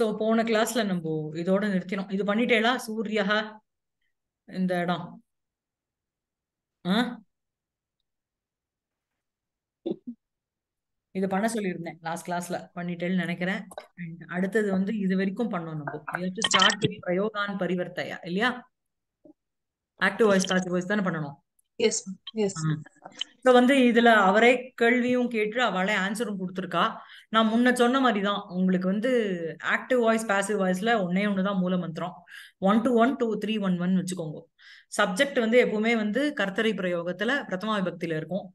So போன கிளாஸ்ல நம்ம இதோட நிறுத்தினோம் இது பண்ணிட்டேலா சூர்யா இந்த இடம் இது பண்ண சொல்லியிருந்தேன் லாஸ்ட் கிளாஸ்ல பண்ணிட்டேன்னு நினைக்கிறேன் அடுத்தது வந்து இது வரைக்கும் பண்ணணும் நம்ம ஸ்டார்ட் பிரயோகான் பரிவர்த்தையா இல்லையா ஆக்டிவ் வாய்ஸ் பாசிட்டிவ் வாய்ஸ் தானே பண்ணணும் சோ வந்து இதுல அவரே கேள்வியும் கேட்டு அவளே ஆன்சரும் கொடுத்துருக்கா நான் முன்ன சொன்ன மாதிரிதான் உங்களுக்கு வந்து ஆக்டிவ் வாய்ஸ் பாசிவ் வாய்ஸ்ல ஒன்னே ஒண்ணுதான் மூல மந்திரம் one two one two three one one வச்சுக்கோங்க சப்ஜெக்ட் வந்து எப்பவுமே வந்து கர்த்தரை பிரயோகத்துல பிரதமா விபக்தியில இருக்கும்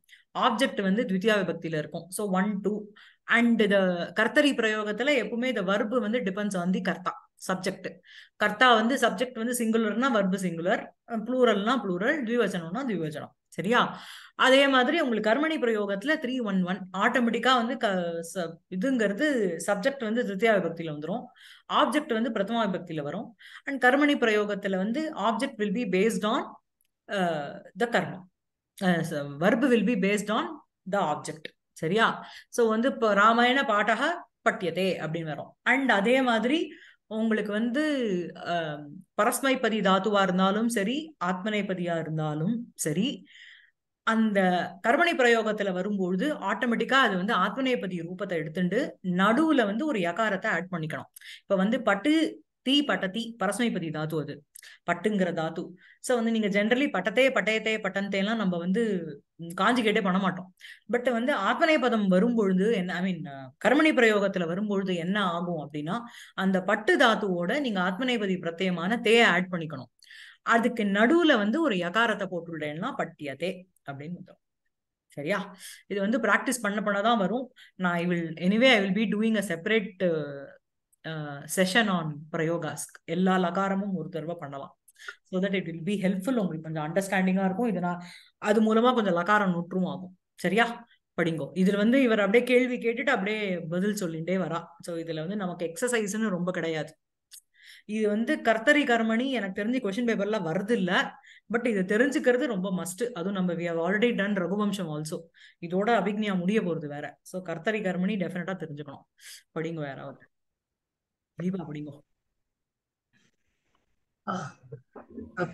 ஆப்ஜெக்ட் வந்து த்வித்தியா விபக்தியில இருக்கும் so one two and the கர்த்தரி பிரயோகத்துல எப்பவுமே இந்த வர்பு வந்து டிபெண்ட்ஸ் ஆன் கர்த்தா சப்ஜெக்ட் கர்த்தா வந்து சப்ஜெக்ட் வந்து சிங்குலர்னா வர்பு சிங்குலர் ப்ளூரல்னா ப்ளூரல் த்விவச்சனம்னா த்விவச்சனம் சரியா அதே மாதிரி உங்களுக்கு கர்மணி பிரயோகத்துல த்ரீ ஒன் ஒன் ஆட்டோமேட்டிக்கா வந்து க இதுங்கிறது சப்ஜெக்ட் வந்து திருத்தியா விபக்தியில வந்துடும் ஆப்ஜெக்ட் வந்து பிரதமா விபக்தியில வரும் அண்ட் கர்மணி பிரயோகத்துல வந்து object will be based on the கர்மம் verb will be based on the object சரியா ஸோ வந்து இப்போ ராமாயண பாட்டாக பட்டியதே அப்படின்னு வரும் அண்ட் அதே மாதிரி உங்களுக்கு வந்து பரஸ்மைபதி தாத்துவா இருந்தாலும் சரி ஆத்மனைபதியா இருந்தாலும் சரி அந்த கர்மனை பிரயோகத்துல வரும்பொழுது ஆட்டோமேட்டிக்கா அது வந்து ஆத்மநேபதி ரூபத்தை எடுத்துட்டு நடுவுல வந்து ஒரு யகாரத்தை ஆட் பண்ணிக்கணும் இப்ப வந்து பட்டு தி பட்டதி பரஸ்மைபதி தாத்து அது பட்டுங்கிற தாத்து ஸோ வந்து நீங்க ஜென்ரலி பட்டத்தே பட்டயத்தே பட்டன்தேலாம் நம்ம வந்து கேட்டே பண்ண மாட்டோம் பட் வந்து ஆத்மனை பதம் வரும்பொழுது என்ன ஐ மீன் கர்மணி பிரயோகத்துல வரும்பொழுது என்ன ஆகும் அப்படின்னா அந்த பட்டு தாத்துவோட நீங்க ஆத்மனைபதி பிரத்யமான தேய ஆட் பண்ணிக்கணும் அதுக்கு நடுவுல வந்து ஒரு யகாரத்தை போட்டுவிடேன்னா தே அப்படின்னு சரியா இது வந்து ப்ராக்டிஸ் பண்ண பண்ணதான் வரும் நான் I will anyway I will be doing a separate session on பிரயோகாஸ் எல்லா லகாரமும் ஒரு தடவை பண்ணலாம் so that it will be helpful உங்களுக்கு கொஞ்சம் அண்டர்ஸ்டாண்டிங்காக இருக்கும் இது நான் அது மூலமா கொஞ்சம் லகாரம் நுற்றும் ஆகும் சரியா படிங்கோ இதுல வந்து இவர் அப்படியே கேள்வி கேட்டுட்டு அப்படியே பதில் சொல்லிட்டே வரா ஸோ இதுல வந்து நமக்கு எக்ஸசைஸ்ன்னு ரொம்ப கிடையாது இது வந்து கர்த்தரி கர்மணி எனக்கு தெரிஞ்சு கொஸ்டின் பேப்பர்ல வருது இல்ல பட் இதை தெரிஞ்சுக்கிறது ரொம்ப மஸ்ட் அதுவும் நம்ம we have already done Raghuvamsham also இதோட அபிக்னியா முடிய போறது வேற ஸோ கர்த்தரி கர்மணி டெஃபினட்டா தெரிஞ்சுக்கணும் படிங்க வேற அவர் கண்டிப்பா படிங்க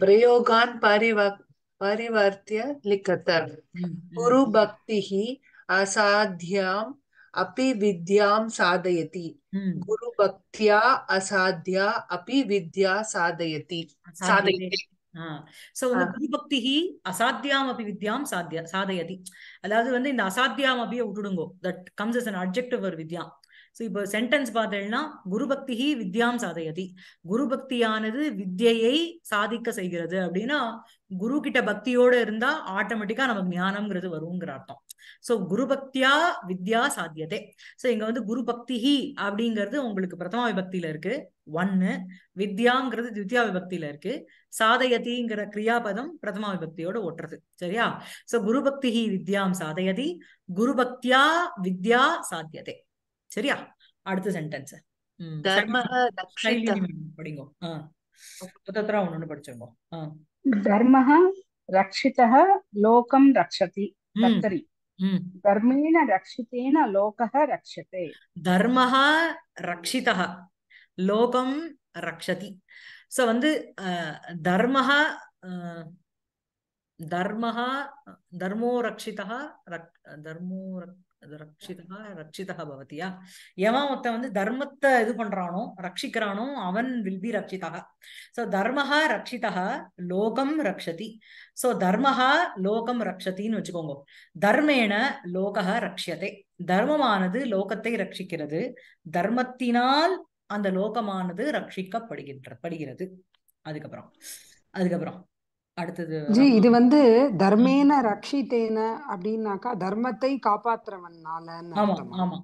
பிரயோகான் பாரிவாக் परिवर्त्य लिखतर गुरु भक्ति ही असाध्याम अपि विद्याम साधयति சோ அசாத்தியாம் அபி வித்யாம் சாத்திய சாதயதி அதாவது வந்து இந்த அசாத்தியாம் அபிய விட்டுடுங்கோ that comes as an objective ஒரு வித்யாம் ஸோ இப்போ சென்டென்ஸ் பார்த்தீங்கன்னா குரு பக்தி வித்யாம் சாதையதி குரு பக்தியானது சாதிக்க செய்கிறது அப்படின்னா குரு கிட்ட பக்தியோட இருந்தா ஆட்டோமேட்டிக்கா நமக்கு ஞானம்ங்கிறது வருங்கிற அர்த்தம் சோ குரு பக்தியா வித்யா சாத்தியதே சோ இங்க வந்து குரு பக்தி அப்படிங்கிறது உங்களுக்கு பிரதமா விபக்தியில இருக்கு ஒன்னு வித்யாங்கிறது தித்யா விபக்தியில இருக்கு சாதயதிங்கிற கிரியாபதம் பிரதமா விபக்தியோட ஓட்டுறது சரியா சோ குரு பக்தி வித்யாம் சாதயதி குரு பக்தியா வித்யா சாத்தியதே சரியா அடுத்த சென்டென்ஸ் வந்து தர்மோ ரக்ஷிதஹ தர்மோ அது ரட்சிதா ரட்சிதா பவதியா எவன் ஒருத்த வந்து தர்மத்தை இது பண்றானோ ரட்சிக்கிறானோ அவன் வில் பி ரட்சிதா சோ தர்மஹா ரட்சிதா லோகம் ரக்ஷதி சோ தர்மஹா லோகம் ரக்ஷதின்னு வச்சுக்கோங்க தர்மேன லோக ரக்ஷதே தர்மமானது லோகத்தை ரட்சிக்கிறது தர்மத்தினால் அந்த லோகமானது ரட்சிக்கப்படுகின்ற படுகிறது அதுக்கப்புறம் அதுக்கப்புறம் அடுத்தது இது வந்து தர்மேன ரக்ஷித்தேன அப்படின்னாக்கா தர்மத்தை காப்பாற்றுறவன்னால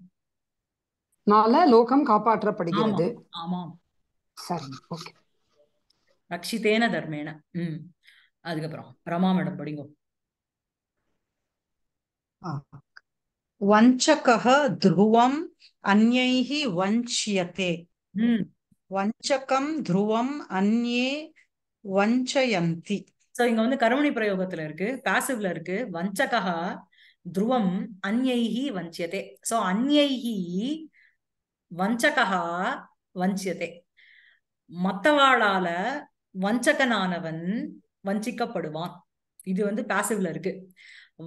நால லோகம் காப்பாற்றப்படுகிறது சரி ஓகே தர்மேன ம் அதுக்கப்புறம் ரமா மேடம் படிங்க ध्रुवम् अन्यैः वञ्च्यते वञ्चकं ध्रुवम् अन्ये वञ्चयन्ति சோ இங்க வந்து கருமணி பிரயோகத்துல இருக்கு பாசிவ்ல இருக்கு வஞ்சகா துருவம் அந்யைஹி வஞ்சியதே சோ அந்யைஹி வஞ்சகா வஞ்சியதே மத்தவாளால வஞ்சகனானவன் வஞ்சிக்கப்படுவான் இது வந்து பாசிவ்ல இருக்கு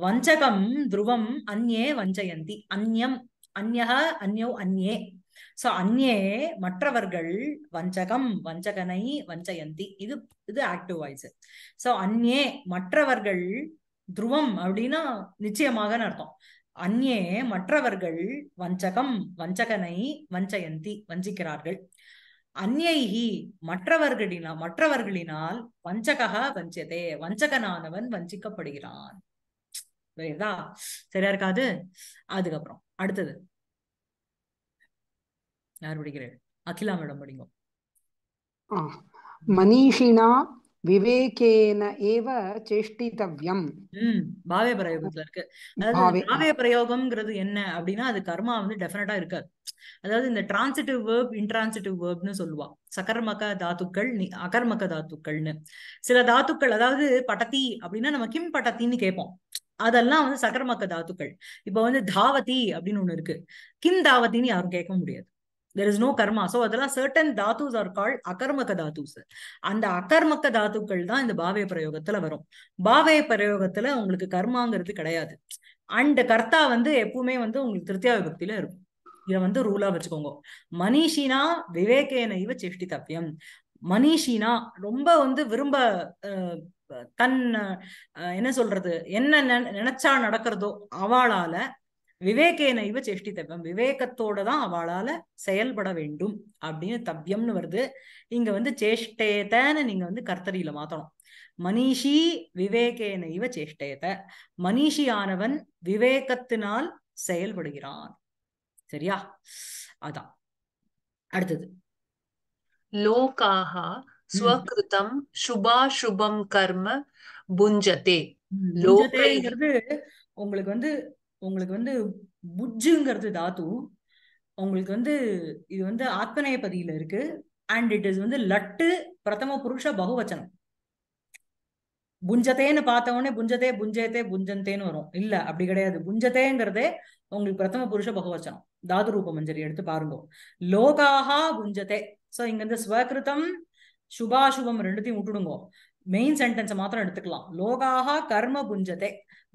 வஞ்சகம் துருவம் அந்யே வஞ்சயந்தி அந்யம் அந்யக அந்யோ அந்யே சோ அந்நே மற்றவர்கள் வஞ்சகம் வஞ்சகனை வஞ்சயந்தி இது இது ஆக்டிவ் வாய்ஸ் சோ அந்நே மற்றவர்கள் துருவம் அப்படின்னா நிச்சயமாக அர்த்தம் அந்நே மற்றவர்கள் வஞ்சகம் வஞ்சகனை வஞ்சயந்தி வஞ்சிக்கிறார்கள் அந்நைகி மற்றவர்களினால் மற்றவர்களினால் வஞ்சக வஞ்சதே வஞ்சகனானவன் வஞ்சிக்கப்படுகிறான் சரியா சரியா இருக்காது அதுக்கப்புறம் அடுத்தது யார் படிக்கிறேன் அகிலா மேடம் படிங்க மனிஷினா விவேகேன ஏவ சேஷ்டிதவ்யம் ம் பாவே பிரயோகத்துல இருக்கு அதாவது பாவே பிரயோகம்ங்கிறது என்ன அப்படின்னா அது கர்மா வந்து டெஃபினட்டா இருக்காது அதாவது இந்த டிரான்சிட்டிவ் வேர்ப் இன்ட்ரான்சிட்டிவ் வேர்ப்னு சொல்லுவா சகர்மக தாத்துக்கள் அகர்மக தாத்துக்கள்னு சில தாத்துக்கள் அதாவது படத்தி அப்படின்னா நம்ம கிம் படத்தின்னு கேட்போம் அதெல்லாம் வந்து சகர்மக்க தாத்துக்கள் இப்ப வந்து தாவதி அப்படின்னு ஒண்ணு இருக்கு கிம் தாவத்தின்னு யாரும் கேட்க முடியாது there is no karma so அதெல்லாம் சர்டன் தாத்துஸ் ஆர் கால் அகர்மக்க தாத்துஸ் அந்த அகர்மக்க தாத்துக்கள் தான் இந்த பாவே பிரயோகத்துல வரும் பாவே பிரயோகத்துல உங்களுக்கு கர்மாங்கிறது கிடையாது அண்ட் கர்த்தா வந்து எப்பவுமே வந்து உங்களுக்கு திருத்தியா விபக்தியில இருக்கும் இதை வந்து ரூலா வச்சுக்கோங்க மனிஷினா விவேகேன இவ சேஷ்டி தப்பியம் மனிஷினா ரொம்ப வந்து விரும்ப தன் என்ன சொல்றது என்ன நினைச்சா நடக்கிறதோ அவளால விவேகேன இவ தவ்யம் விவேகத்தோட தான் அவளால செயல்பட வேண்டும் அப்படின்னு தவ்யம்னு வருது இங்க வந்து சேஷ்டேதன்னு நீங்க வந்து கர்த்தரியில மாத்தணும் மனிஷி விவேகேன இவ சேஷ்டேத மனிஷியானவன் விவேகத்தினால் செயல்படுகிறான் சரியா அதான் அடுத்தது லோகாக ஸ்வகிருதம் சுபம் கர்ம புஞ்சதே லோகைங்கிறது உங்களுக்கு வந்து உங்களுக்கு வந்து புஜ்ஜுங்கிறது தாத்து உங்களுக்கு வந்து இது வந்து ஆத்மநேய பதியில இருக்கு அண்ட் இட் இஸ் வந்து லட்டு பிரதம புருஷ பகுவச்சனம் புஞ்சத்தேன்னு பார்த்தவொடனே புஞ்சதே புஞ்சத்தே புஞ்சந்தேன்னு வரும் இல்ல அப்படி கிடையாது புஞ்சத்தேங்கிறதே உங்களுக்கு பிரதம புருஷ பகவச்சனம் தாது ரூப மஞ்சரி எடுத்து பாருங்க லோகாகா புஞ்சத்தே சோ இங்க இருந்து ஸ்வகிருத்தம் சுபாசுபம் ரெண்டுத்தையும் விட்டுடுங்கோ மெயின் சென்டென்ஸ் மாத்திரம் எடுத்துக்கலாம் லோகாக கர்ம புஞ்சதே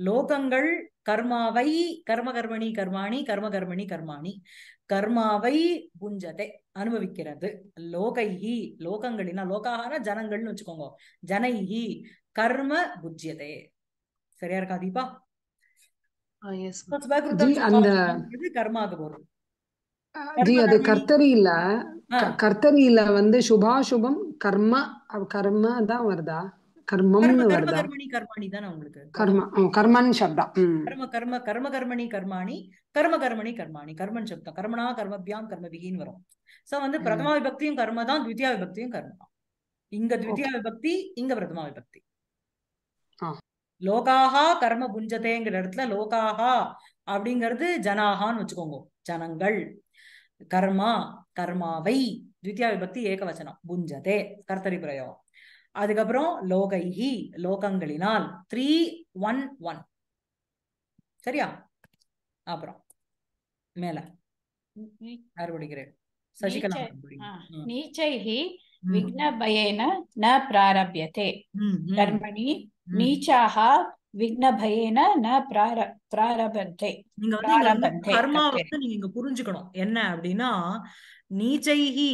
லோகங்கள் கர்மாவை கர்ம கர்மணி கர்மாணி கர்ம கர்மணி கர்மாணி கர்மாவை புஞ்சதே அனுபவிக்கிறது லோகைஹி லோகங்களினா லோகாகனா ஜனங்கள்னு வச்சுக்கோங்க ஜனைஹி கர்ம புஜ்யதே சரியா இருக்கா தீபா கர்மாக போறோம் அது கர்த்தரி கர்த்தரியில வந்து சுபாசுபம் கர்ம கர்ம தான் வருதா கர்மம்னு வருதா கர்மணி கர்மாணி தானே உங்களுக்கு கர்ம கர்மன் சப்தம் கர்ம கர்ம கர்ம கர்மணி கர்மாணி கர்ம கர்மணி கர்மாணி கர்மன் சப்தம் கர்மனா கர்மபியாம் கர்மவிகின்னு வரும் சோ வந்து பிரதமா விபக்தியும் கர்ம தான் த்விதியா விபக்தியும் கர்ம தான் இங்க த்விதியா விபக்தி இங்க பிரதமா விபக்தி லோகாஹா கர்ம புஞ்சதேங்கிற இடத்துல லோகாஹா அப்படிங்கிறது ஜனாகான்னு வச்சுக்கோங்க ஜனங்கள் கர்மா கர்மாவை தித்யா விபக்தி ஏகவச்சனம் புஞ்சதே கர்த்தரி பிரயோகம் அதுக்கப்புறம் லோகைஹி லோகங்களினால் த்ரீ ஒன் ஒன் சரியா அப்புறம் மேல அறுபடுகிறேன் சசிகலா நீச்சைஹி விக்னபயேன ந பிராரபியதே கர்மணி நீச்சாக விக்னபயேன ந பிரார பிராரபந்தே நீங்க வந்து கர்மா வந்து நீங்க புரிஞ்சுக்கணும் என்ன அப்படின்னா நீச்சைஹி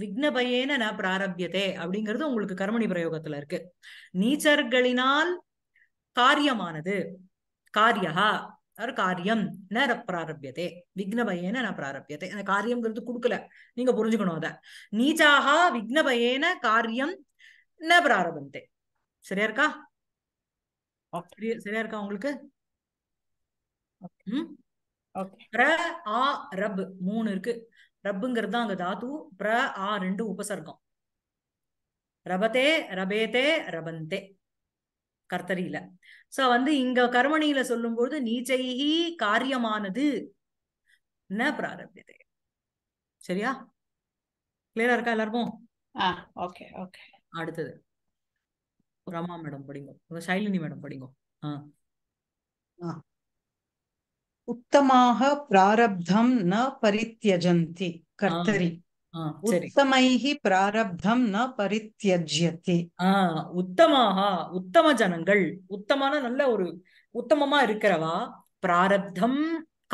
விக்னபயேன ந பிராரபியதே அப்படிங்கிறது உங்களுக்கு கர்மணி பிரயோகத்துல இருக்கு நீச்சர்களினால் காரியமானது காரியா காரியம் ந பிராரபியதே விக்னபயேன ந பிராரபியதே அந்த காரியம்ங்கிறது கொடுக்கல நீங்க புரிஞ்சுக்கணும் அத நீச்சாகா விக்னபயேன காரியம் ந பிராரபந்தே சரியா இருக்கா சரியா இருக்கா உங்களுக்கு மூணு இருக்கு ரப்புங்கிறது தான் அங்க தாத்து பிர ஆ ரெண்டு உபசர்க்கம் ரபத்தே ரபேத்தே ரபந்தே கர்த்தரியில சோ வந்து இங்க கர்மணியில சொல்லும்போது நீச்சைகி காரியமானது ந பிராரபியதே சரியா கிளியரா இருக்கா எல்லாருக்கும் ஓகே ஓகே அடுத்தது ரமா மேடம் படிங்க ஷைலினி மேடம் படிங்க ஆ உத்தமாக பிராரப்தம் ந பரித்தியஜந்தி கர்த்தரி உத்தமைஹி பிராரப்தம் ந பரித்தியஜ்யத்தி ஆஹ் உத்தமாக உத்தம ஜனங்கள் உத்தமான நல்ல ஒரு உத்தமமா இருக்கிறவா பிராரப்தம்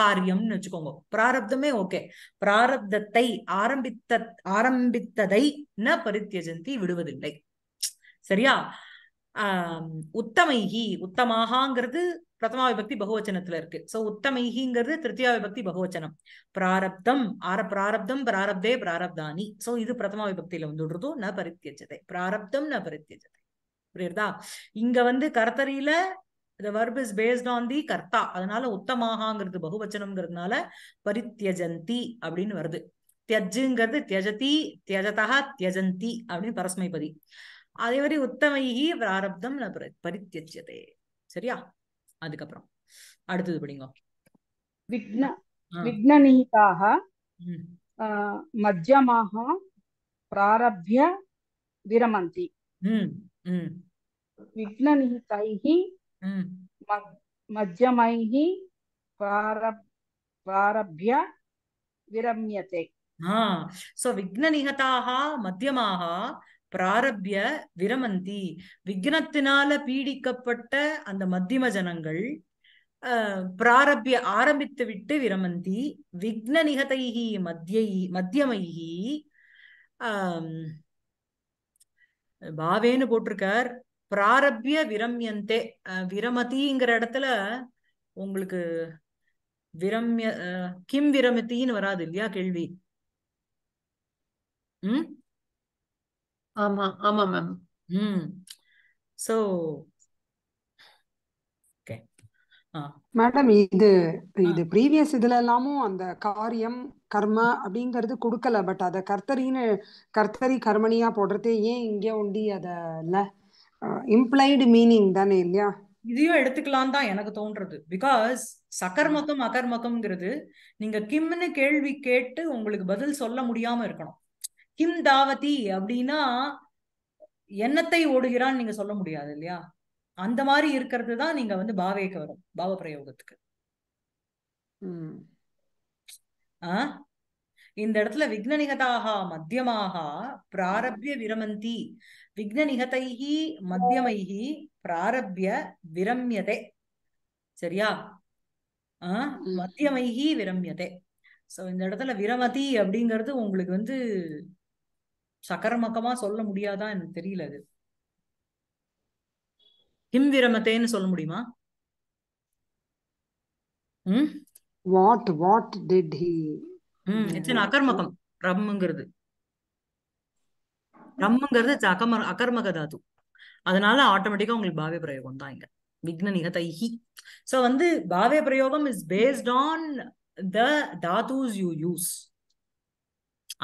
காரியம்னு வச்சுக்கோங்க பிராரப்தமே ஓகே பிராரப்தத்தை ஆரம்பித்த ஆரம்பித்ததை ந பரித்தியஜந்தி விடுவதில்லை சரியா உத்தமைகி உத்தமாகங்கிறது பிரதமா விபக்தி பகுவச்சனத்துல இருக்கு சோ உத்தமைகிங்கிறது திருத்தியா விபக்தி பகுவச்சனம் பிராரப்தம் ஆர பிராரப்தம் பிராரப்தே பிராரப்தானி சோ இது பிரதமா விபக்தியில வந்துடுறதும் ந பரித்தியஜதை பிராரப்தம் ந பரித்தியஜதை புரியுறதா இங்க வந்து கர்த்தரியில the verb is based on the கர்த்தா அதனால உத்தமாகாங்கிறது பகுவச்சனம்ங்கிறதுனால பரித்தியஜந்தி அப்படின்னு வருது தியஜுங்கிறது தியஜதி தியஜதா தியஜந்தி அப்படின்னு பரஸ்மைபதி அதே மாதிரி உத்தமைகி பிராரப்தம் ந பரித்தியஜதே சரியா அதுக்கப்புறம் அடுத்தது படிங்க விக்ன விக்னநீதாக மத்தியமாக பிராரபிய விரமந்தி விக்னநிகிதைः மஜ்ஜமைः प्रारभ्य विरम्यते सो विघ्ननिहताः मध्यमाः பிராரபிய விரமந்தி விக்னத்தினால பீடிக்கப்பட்ட அந்த மத்தியம ஜனங்கள் பிராரபிய ஆரம்பித்து விட்டு விரமந்தி விக்ன நிகதைகி மத்தியை மத்தியமைகி பாவேன்னு போட்டிருக்கார் பிராரபிய விரம்யந்தே விரமதிங்கிற இடத்துல உங்களுக்கு விரம்ய கிம் விரமதின்னு வராது இல்லையா கேள்வி உம் ஆமா ஆமா மேம் ம் சோ ஓகே மேடம் இது இது ப்ரீவியஸ் இதுல எல்லாமும் அந்த காரியம் கர்ம அப்படிங்கிறது கொடுக்கல பட் அத கர்த்தரின்னு கர்த்தரி கர்மணியா போடுறதே ஏன் இங்கே உண்டி அத இல்ல இம்ப்ளைடு மீனிங் தானே இல்லையா இதையும் எடுத்துக்கலாம் தான் எனக்கு தோன்றது பிகாஸ் சக்கர்மக்கம் அகர்மக்கம்ங்கிறது நீங்க கிம்னு கேள்வி கேட்டு உங்களுக்கு பதில் சொல்ல முடியாம இருக்கணும் கிம் தாவதி அப்படின்னா எண்ணத்தை ஓடுகிறான்னு நீங்க சொல்ல முடியாது இல்லையா அந்த மாதிரி இருக்கிறது தான் நீங்க வந்து பாவேக்கு வரும் பாவ பிரயோகத்துக்கு ஆஹ் இந்த இடத்துல விக்னநிகதாக மத்தியமாக பிராரபிய விரமந்தி விக்ன நிகதைகி மத்தியமைகி பிராரபிய விரம்யதே சரியா ஆஹ் மத்தியமைகி விரம்யதே சோ இந்த இடத்துல விரமதி அப்படிங்கிறது உங்களுக்கு வந்து சக்கரமக்கமா சொல்ல முடியாதா எனக்கு தெரியல அது ஹிம்விரமத்தேன்னு சொல்ல முடியுமா um what what did he hmm it's அகர்மகம் ரம்முங்கிறது ரம்முங்கிறது இட்ஸ் அகம அகர்மக தாது அதனால ஆட்டோமேட்டிக்கா உங்களுக்கு பாவிய பிரயோகம் தான் இங்க விக்ன நிகதை சோ வந்து பாவிய பிரயோகம் இஸ் பேஸ்ட் ஆன் த தாத்துஸ் யூ யூஸ்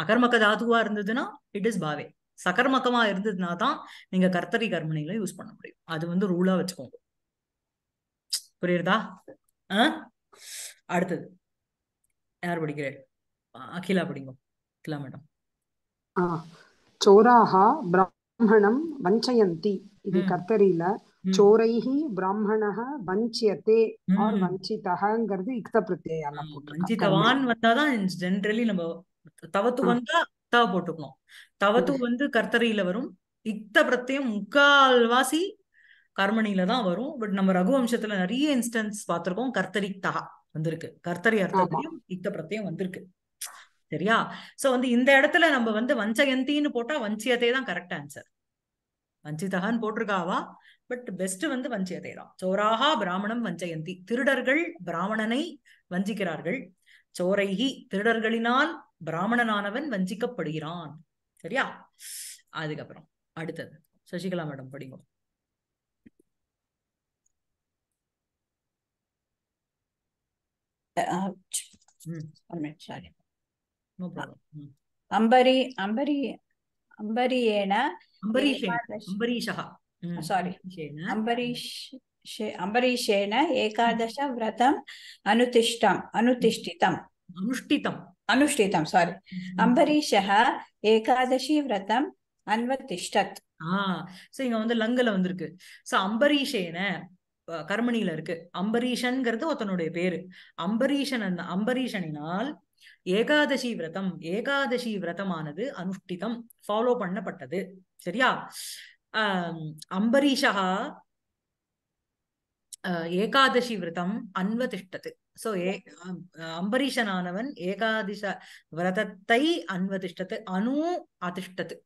அகர்மக்க தாதுவா இருந்ததுன்னா இட் இஸ் பாவே சகர்மக்கமா இருந்ததுன்னா தான் நீங்க கர்த்தரி கர்மணிகளை யூஸ் பண்ண முடியும் அது வந்து ரூலா வச்சுக்கோங்க புரியுறதா அடுத்தது யார் படிக்கிறேன் அகிலா படிங்க அகிலா மேடம் சோராகா பிராமணம் வஞ்சயந்தி இது கர்த்தரியில சோரைஹி பிராமணக வஞ்சியத்தே ஆர் வஞ்சிதகங்கிறது இக்த பிரத்யால போட்டு வஞ்சிதவான் வந்தாதான் ஜென்ரலி நம்ம தவத்து வந்தா தவ போட்டுக்கணும் தவத்து வந்து கர்த்தரியில வரும் இத்த பிரத்தியம் முக்கால்வாசி கர்மணியில தான் வரும் பட் நம்ம ரகுவம்சத்துல நிறைய இன்ஸ்டன்ஸ் பார்த்திருக்கோம் கர்த்தரி தகா வந்திருக்கு கர்த்தரி அர்த்தத்தையும் இத்த பிரத்தியம் வந்திருக்கு சரியா சோ வந்து இந்த இடத்துல நம்ம வந்து வஞ்சயந்தின்னு போட்டா வஞ்சியதே தான் கரெக்ட் ஆன்சர் வஞ்சிதகான்னு போட்டிருக்காவா பட் பெஸ்ட் வந்து வஞ்சியத்தை தான் சோராகா பிராமணம் வஞ்சயந்தி திருடர்கள் பிராமணனை வஞ்சிக்கிறார்கள் சோரைகி திருடர்களினால் பிராமணனானவன் வஞ்சிக்கப்படுகிறான் சரியா அதுக்கப்புறம் அடுத்தது சசிகலா மேடம் படிங்க அம்பரி அம்பரி அம்பரீஷேன ஏகாதச விரதம் அனுதிஷ்டம் அனுதிஷ்டிதம் அனுஷ்டிதம் அனுஷ்டிதம் சாரி अम्बरीषः ஏகாதசி விரதம் அன்வதிஷ்டத் ஆஹ் சோ இங்க வந்து லங்கல வந்திருக்கு சோ அம்பரீஷேன கர்மணியில இருக்கு அம்பரீஷன்ங்கிறது ஒருத்தனுடைய பேரு அம்பரீஷன் அந்த அம்பரீஷனினால் ஏகாதசி விரதம் ஏகாதசி விரதமானது அனுஷ்டிதம் ஃபாலோ பண்ணப்பட்டது சரியா அம்பரீஷா ஏகாதசி விரதம் அன்வதிஷ்டது சோ ஏ um, அம்பரீஷனானவன் ஏகாதிச விரதத்தை அன்வதிஷ்டத்து அணு அதிஷ்டத்து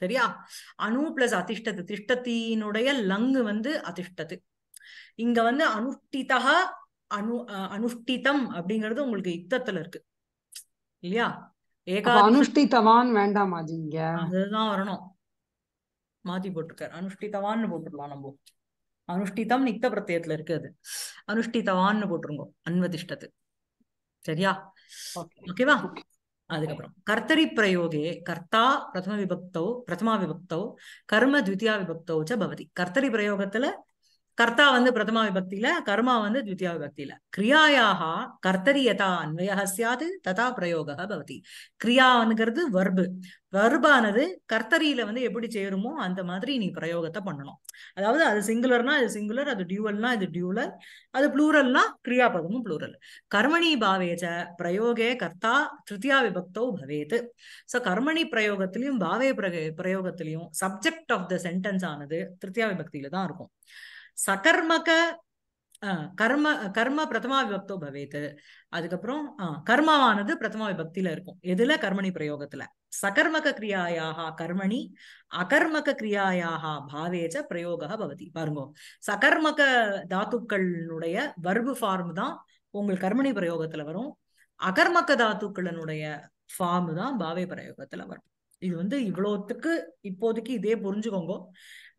சரியா அணு பிளஸ் அதிஷ்டத்து திஷ்டத்தினுடைய லங்கு வந்து அதிஷ்டத்து இங்க வந்து அனுஷ்டிதா அனு அனுஷ்டிதம் அப்படிங்கிறது உங்களுக்கு யுத்தத்துல இருக்கு இல்லையா ஏகா அனுஷ்டிதவான் வேண்டாம் அதுதான் வரணும் மாத்தி போட்டிருக்காரு அனுஷ்டிதவான்னு போட்டுடலாம் நம்ம அனுஷ்டிதம் நித்த பிரத்தியத்துல இருக்கு அது அனுஷ்டிதவான்னு போட்டிருங்கோ அன்வதிஷ்டத்து சரியா ஓகேவா அதுக்கப்புறம் கர்த்தரி பிரயோகே கர்த்தா பிரதம விபக்தோ பிரதமா விபக்தோ கர்ம த்விதியா விபக்தோ ச பவதி கர்த்தரி பிரயோகத்துல கர்த்தா வந்து பிரதமா விபக்தியில கர்மா வந்து தித்தியா விபக்தியில கிரியாயாக கர்த்தரி அன்வய அன்வயா சியாது ததா பிரயோக பவதி கிரியாங்கிறது வர்பு வர்பானது கர்த்தரியில வந்து எப்படி சேருமோ அந்த மாதிரி நீ பிரயோகத்தை பண்ணணும் அதாவது அது சிங்குலர்னா இது சிங்குலர் அது டியூவல்னா இது டியூலர் அது ப்ளூரல்னா கிரியாபதமும் ப்ளூரல் கர்மணி பாவேஜ பிரயோகே கர்த்தா திருத்தியா விபக்தோ பவேது சோ கர்மணி பிரயோகத்திலையும் பாவே பிரயோகத்திலையும் சப்ஜெக்ட் ஆஃப் த சென்டென்ஸ் ஆனது திருத்தியா விபக்தியில தான் இருக்கும் சகர்மக கர்ம கர்ம பிரதமா விபக்தோ பவேத்து அதுக்கப்புறம் கர்மாவானது பிரதமா விபக்தியில இருக்கும் எதுல கர்மணி பிரயோகத்துல சகர்மக கிரியாயாக கர்மணி அகர்மக கிரியாயாக பாவேஜ பிரயோக பவதி பாருங்க சகர்மக தாத்துக்களுடைய வர்பு ஃபார்ம் தான் உங்கள் கர்மணி பிரயோகத்துல வரும் அகர்மக்க தாத்துக்களினுடைய ஃபார்ம் தான் பாவே பிரயோகத்துல வரும் இது வந்து இவ்வளோத்துக்கு இப்போதைக்கு இதே புரிஞ்சுக்கோங்க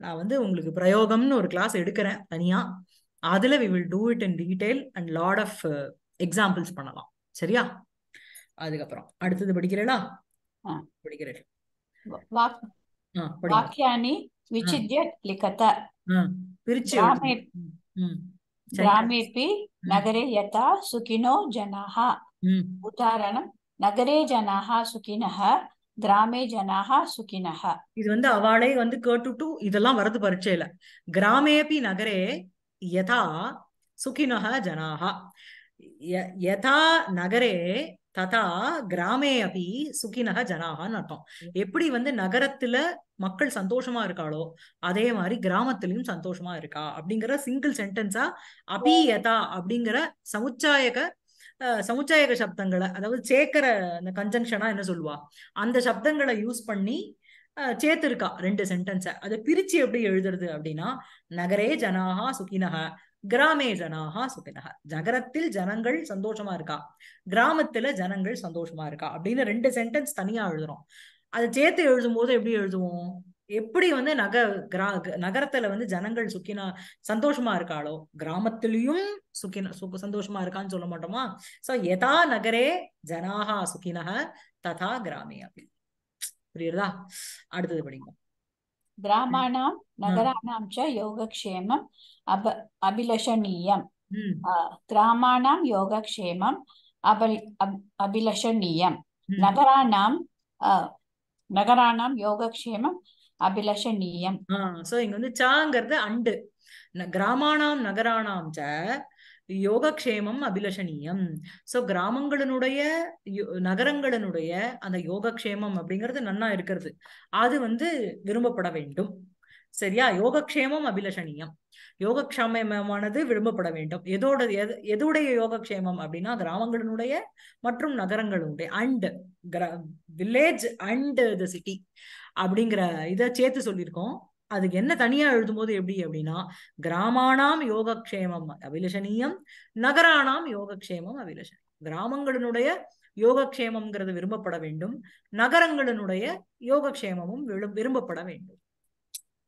நான் வந்து உங்களுக்கு பிரயோகம்னு ஒரு கிளாஸ் எடுக்கிறேன் தனியா அதுல we will do it in detail and lot of examples பண்ணலாம் சரியா அதுக்கப்புறம் அடுத்தது படிக்கிறேடா படிக்கிறேன் வாக்கியானி విచిద్య లిఖత గ్రామేపి கிராமே ஜனாகா சுகினக இது வந்து அவளே வந்து கேட்டுட்டு இதெல்லாம் வரது பரீட்சையில கிராமேபி நகரே யதா சுகினக ஜனாகா யதா நகரே ததா கிராமே அப்படி சுகினக ஜனாகான்னு அர்த்தம் எப்படி வந்து நகரத்துல மக்கள் சந்தோஷமா இருக்காளோ அதே மாதிரி கிராமத்திலயும் சந்தோஷமா இருக்கா அப்படிங்கிற சிங்கிள் சென்டென்ஸா யதா அப்படிங்கிற சமுச்சாயக சமுச்சாயக சப்தங்களை அதாவது சேர்க்கிற அந்த கன்ஜங்ஷனா என்ன சொல்லுவா அந்த சப்தங்களை யூஸ் பண்ணி சேர்த்திருக்கா ரெண்டு சென்டென்ஸை அதை பிரிச்சு எப்படி எழுதுறது அப்படின்னா நகரே ஜனாகா சுகினக கிராமே ஜனாகா சுகினக நகரத்தில் ஜனங்கள் சந்தோஷமா இருக்கா கிராமத்துல ஜனங்கள் சந்தோஷமா இருக்கா அப்படின்னு ரெண்டு சென்டென்ஸ் தனியா எழுதுறோம் அதை சேர்த்து எழுதும் போது எப்படி எழுதுவோம் எப்படி வந்து நக கிரா நகரத்துல வந்து ஜனங்கள் சுக்கினா சந்தோஷமா இருக்காளோ கிராமத்திலையும் சுக்கின சுக சந்தோஷமா இருக்கான்னு சொல்ல மாட்டோமா சோ எதா நகரே ஜனாக சுக்கினக ததா கிராமே அப்படி புரியுறதா அடுத்தது படிங்க கிராமானாம் நகரானாம் ச யோகக்ஷேமம் அப அபிலஷணீயம் கிராமானாம் யோகக்ஷேமம் அபல் அபிலஷணீயம் நகரானாம் நகராணாம் யோகக்ஷேமம் அபிலஷணீயம் சோ இங்க வந்து சாங்கிறது அண்டு கிராமானாம் நகரானாம் ச யோகக்ஷேமம் அபிலஷணீயம் சோ கிராமங்களினுடைய நகரங்களினுடைய அந்த யோகக்ஷேமம் அப்படிங்கிறது நன்னா இருக்கிறது அது வந்து விரும்பப்பட வேண்டும் சரியா யோகக்ஷேமம் அபிலஷணீயம் யோகக்ஷேமமானது விரும்பப்பட வேண்டும் எதோட எது எதுடைய யோகக்ஷேமம் அப்படின்னா கிராமங்களினுடைய மற்றும் நகரங்களுடைய and village and the city அப்படிங்கிற இதை சேர்த்து சொல்லியிருக்கோம் அதுக்கு என்ன தனியா எழுதும் போது எப்படி அப்படின்னா கிராமானாம் யோகக்ஷேமம் அபிலஷணீயம் நகரானாம் யோகக்ஷேமம் அபிலஷணி கிராமங்களினுடைய யோகக்ஷேமம்ங்கிறது விரும்பப்பட வேண்டும் நகரங்களினுடைய யோகக்ஷேமமும் விரும்பப்பட வேண்டும்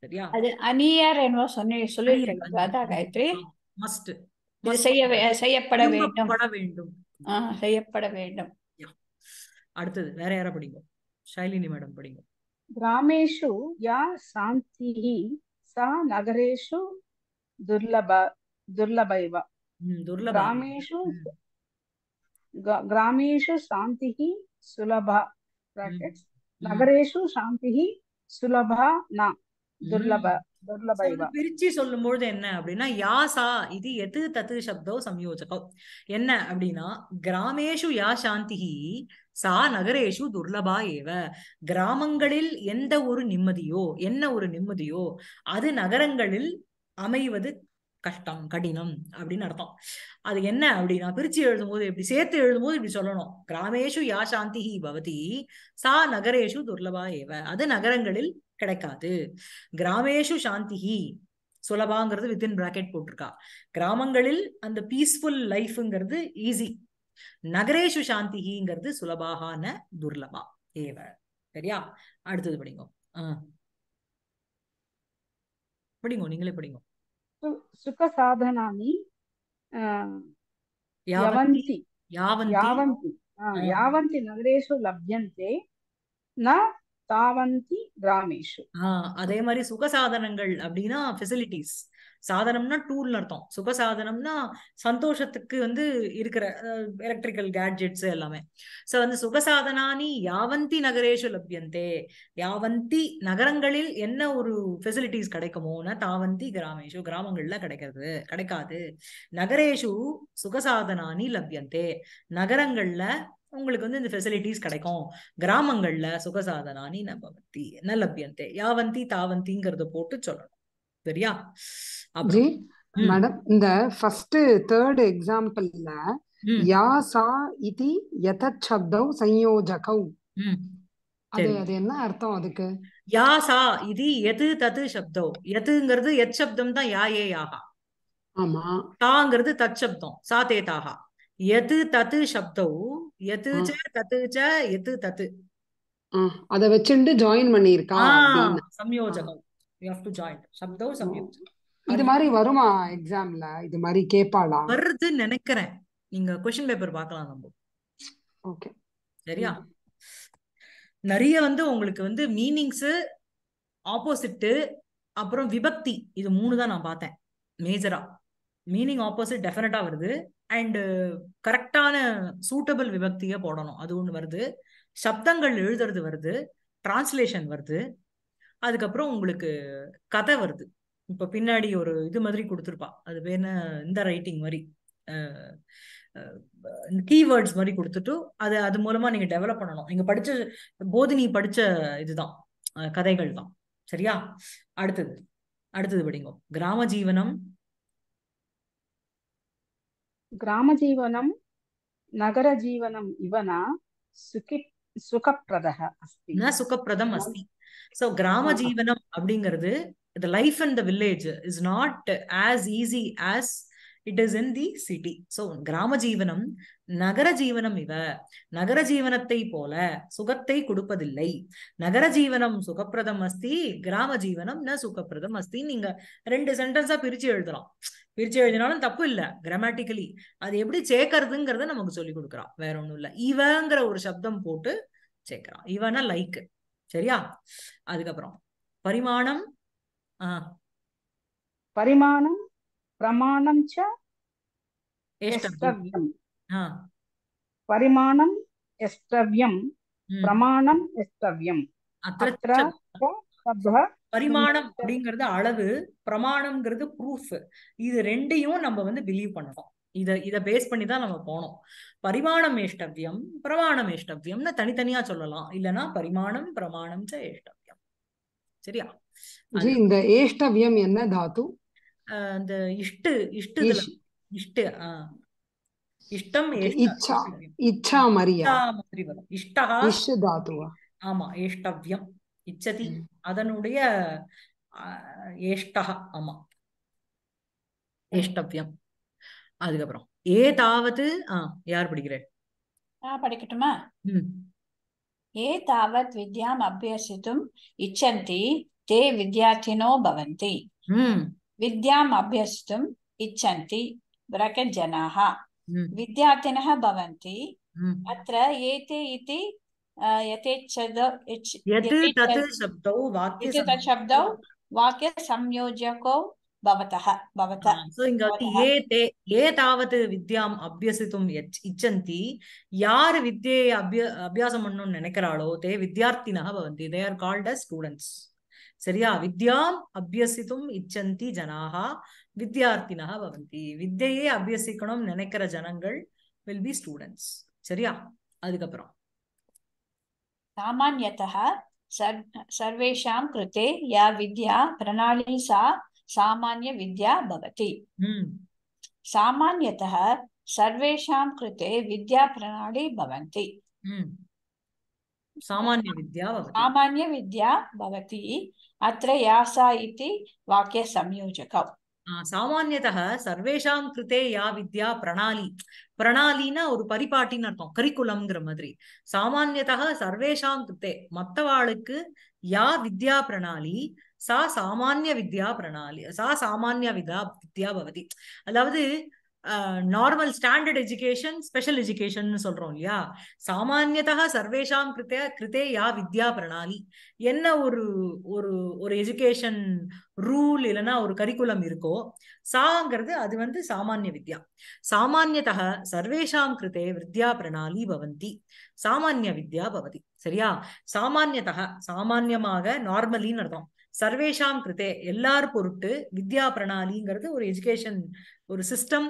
சரியா அது அனியர் மஸ்ட் செய்ய செய்யப்பட வேண்டும் வேண்டும் செய்யப்பட வேண்டும் அடுத்தது வேற யார படிங்க ஷைலினி மேடம் படிங்க கிராமேஷு யா சாந்தி சா நகரேஷு துர்லப துர்லபைவ கிராமேஷு கிராமேஷு சாந்தி சுலபா நகரேஷு சாந்தி சுலபா நா துர்லப பிரிச்சு சொல்லும் பொழுது என்ன அப்படின்னா யாசா இது எது தத்து சப்தோ சம்யோஜகம் என்ன அப்படின்னா கிராமேஷு யா சாந்தி சா நகரேஷு துர்லபா ஏவ கிராமங்களில் எந்த ஒரு நிம்மதியோ என்ன ஒரு நிம்மதியோ அது நகரங்களில் அமைவது கஷ்டம் கடினம் அப்படின்னு அர்த்தம் அது என்ன அப்படின்னா பிரிச்சு எழுதும்போது இப்படி சேர்த்து எழுதும்போது இப்படி சொல்லணும் கிராமேஷு யா சாந்தி பவதி சா நகரேஷு துர்லபா ஏவ அது நகரங்களில் கிடைக்காது கிராமேஷு சாந்தி சுலபாங்கிறது வித்தின் பிராக்கெட் போட்டிருக்கா கிராமங்களில் அந்த பீஸ்ஃபுல் லைஃப்ங்கிறது ஈஸி நகரேஷு சாந்திங்கிறது சுலபாகான துர்லபா ஏவ சரியா அடுத்தது படிங்க படிங்க நீங்களே படிங்க சுக சாதனானி யாவந்தி யாவந்தி யாவந்தி நகரேஷு லப்யந்தே ந தாவந்தி கிராமேஷு அதே மாதிரி சுக சாதனங்கள் அப்படின்னா ஃபெசிலிட்டிஸ் சாதனம்னா டூல்னு அர்த்தம் சுப சாதனம்னா சந்தோஷத்துக்கு வந்து இருக்கிற எலக்ட்ரிக்கல் கேட்ஜெட்ஸ் எல்லாமே ஸோ வந்து சுகசாதனானி யாவந்தி நகரேஷு லபியந்தே யாவந்தி நகரங்களில் என்ன ஒரு ஃபெசிலிட்டிஸ் கிடைக்குமோனா தாவந்தி கிராமேஷு கிராமங்கள்ல கிடைக்கிறது கிடைக்காது நகரேஷு சுகசாதனானி லபியந்தே நகரங்கள்ல உங்களுக்கு வந்து இந்த ஃபெசிலிட்டிஸ் கிடைக்கும் கிராமங்கள்ல சுகசாதனானி நபவந்தி ந லபியந்தே யாவந்தி தாவந்திங்கிறத போட்டு சொல்லணும் சரியா ஜி மேடம் இந்த ஃபர்ஸ்ட் தேர்ட் எக்ஸாம்பிள்ல யா சா இதி யதச்சப்தௌ சம்யோஜகௌ அது அது என்ன அர்த்தம் அதுக்கு யா சா இது எது தது சப்தோ எதுங்கிறது எத் சப்தம் தான் யா ஏ யாகா ஆமா தாங்கிறது தத் சப்தம் சா தே தாகா எது தது சப்தோ எது ச தது ச எது தது அத வெச்சுண்டு ஜாயின் பண்ணிருக்கா சம்யோஜகம் யூ ஹேவ் டு ஜாயின் சப்தோ சம்யோஜகம் இது மாதிரி வருமா எக்ஸாம்ல இது மாதிரி கேட்பாளா வருது நினைக்கிறேன் நீங்க கொஸ்டின் பேப்பர் பார்க்கலாம் நம்ம ஓகே சரியா நிறைய வந்து உங்களுக்கு வந்து மீனிங்ஸ் ஆப்போசிட் அப்புறம் விபக்தி இது மூணு தான் நான் பார்த்தேன் மேஜரா மீனிங் ஆப்போசிட் டெஃபினட்டா வருது அண்டு கரெக்டான சூட்டபிள் விபக்தியை போடணும் அது ஒன்று வருது சப்தங்கள் எழுதுறது வருது டிரான்ஸ்லேஷன் வருது அதுக்கப்புறம் உங்களுக்கு கதை வருது இப்ப பின்னாடி ஒரு இது மாதிரி கொடுத்துருப்பா அது பேர் இந்த ரைட்டிங் மாதிரி கீவேர்ட்ஸ் மாதிரி கொடுத்துட்டு அது அது மூலமா நீங்க டெவலப் பண்ணணும் நீங்க படிச்ச போதினி படிச்ச இதுதான் கதைகள் தான் சரியா அடுத்தது அடுத்தது படிங்க கிராம ஜீவனம் கிராம ஜீவனம் நகர ஜீவனம் இவனா சுகி சுகப்பிரதக அஸ்தி சுகப்பிரதம் அஸ்தி சோ கிராம ஜீவனம் அப்படிங்கிறது the life in the village is not as easy as it is in the city so கிராம ஜீவனம் நகர ஜீவனம் இவ நகர ஜீவனத்தை போல சுகத்தை கொடுப்பதில்லை நகர ஜீவனம் சுகப்பிரதம் அஸ்தி கிராம ஜீவனம் ந சுகப்பிரதம் அஸ்தி நீங்க ரெண்டு சென்டென்ஸா பிரிச்சு எழுதலாம் பிரிச்சு எழுதினாலும் தப்பு இல்லை கிராமட்டிக்கலி அது எப்படி சேர்க்கறதுங்கிறத நமக்கு சொல்லி கொடுக்குறான் வேற ஒன்றும் இல்லை இவங்கிற ஒரு சப்தம் போட்டு சேர்க்கிறான் இவனா லைக் சரியா அதுக்கப்புறம் பரிமாணம் பரிமாணம் பிரமாணம் చ பரிமாணம் పరిమాణం பிரமாணம் ప్రమాణం பரிமாணம் அப்படிங்கிறது அப்படிங்கறது அளவு பிரமாணம்ங்கிறது ப்ரூஃப் இது ரெண்டையும் நம்ம வந்து பிலீவ் பண்ணணும் இத இதை பேஸ் பண்ணி தான் நம்ம போனோம் பரிமாணம் ஏஷ்டவ்யம் பிரமாணம் ஏஷ்டவ்யம்னு தனித்தனியா சொல்லலாம் இல்லைன்னா பரிமாணம் பிரமாணம் ஏஷ்டவ்யம் சரியா இந்த ஏஷ்டவியம் என்ன தாத்து அந்த இஷ்டு இஷ்டு இஷ்டு இஷ்டம் இச்சா இச்சா மரியா இஷ்டா தாத்துவா ஆமா இச்சதி அதனுடைய ஏஷ்டா ஆமா ஏஷ்டவியம் அதுக்கப்புறம் ஏதாவது யார் படிக்கிறேன் படிக்கட்டுமா ஏ வித்யாம் அபியசித்தும் இச்சந்தி ते विद्यार्थिनो भवन्ति विद्याम् अभ्यस्तुम् इच्छन्ति ब्रकेट् जनाः विद्यार्थिनः भवन्ति अत्र एते इति यथेच्छब्दौ शब्दौ वाक्यसंयोजको भवतः भवतः இங்க வந்து ஏ தே ஏதாவது வித்யாம் அபியசித்தும் இச்சந்தி யார் வித்தியை அபிய அபியாசம் பண்ணணும்னு நினைக்கிறாளோ தே வித்யார்த்தினாக பவந்தி they are called as students சரியா வித்யாம் அபியசித்தும் இச்சந்தி ஜனாகா வித்யார்த்தினா பவந்தி வித்தியையே அபியசிக்கணும்னு நினைக்கிற ஜனங்கள் வில் பி ஸ்டூடெண்ட்ஸ் சரியா அதுக்கப்புறம் सामान्यतः सर्वेषां कृते या विद्या प्रणाली सा सामान्य विद्या भवति सामान्यतः सर्वेषां कृते विद्याप्रणाली भवन्ति सामान्य विद्या सामान्य विद्या भवति अत्र यासा इति वाक्य संयोजकौ சாமானியதா சர்வேஷாம் கிருத்தே யா வித்யா பிரணாலி பிரணாலின்னா ஒரு பரிபாட்டின்னு அர்த்தம் கரிக்குலம்ங்கிற மாதிரி சாமானியதா சர்வேஷாம் கிருத்தே மத்தவாளுக்கு யா வித்யா பிரணாலி சா சாமானிய வித்யா பிரணாலி சா சாமானிய வித்யா வித்யா பவதி அதாவது normal standard education special education சொல்றோம் இல்லையா சாமானியதா சர்வேஷாம் கிருத்த கிருத்தே யா வித்யா பிரணாலி என்ன ஒரு ஒரு ஒரு எஜுகேஷன் ரூல் இல்லைன்னா ஒரு கரிக்குலம் இருக்கோ சாங்கிறது அது வந்து சாமானிய வித்யா சாமானியதா சர்வேஷாம் கிருத்தே வித்யா பிரணாலி பவந்தி சாமானிய வித்யா பவதி சரியா சாமானியதா சாமானியமாக நார்மலின்னு அர்த்தம் சர்வேஷாம் கிருத்தே எல்லார் பொருட்டு வித்யா பிரணாலிங்கிறது ஒரு எஜுகேஷன் ஒரு சிஸ்டம்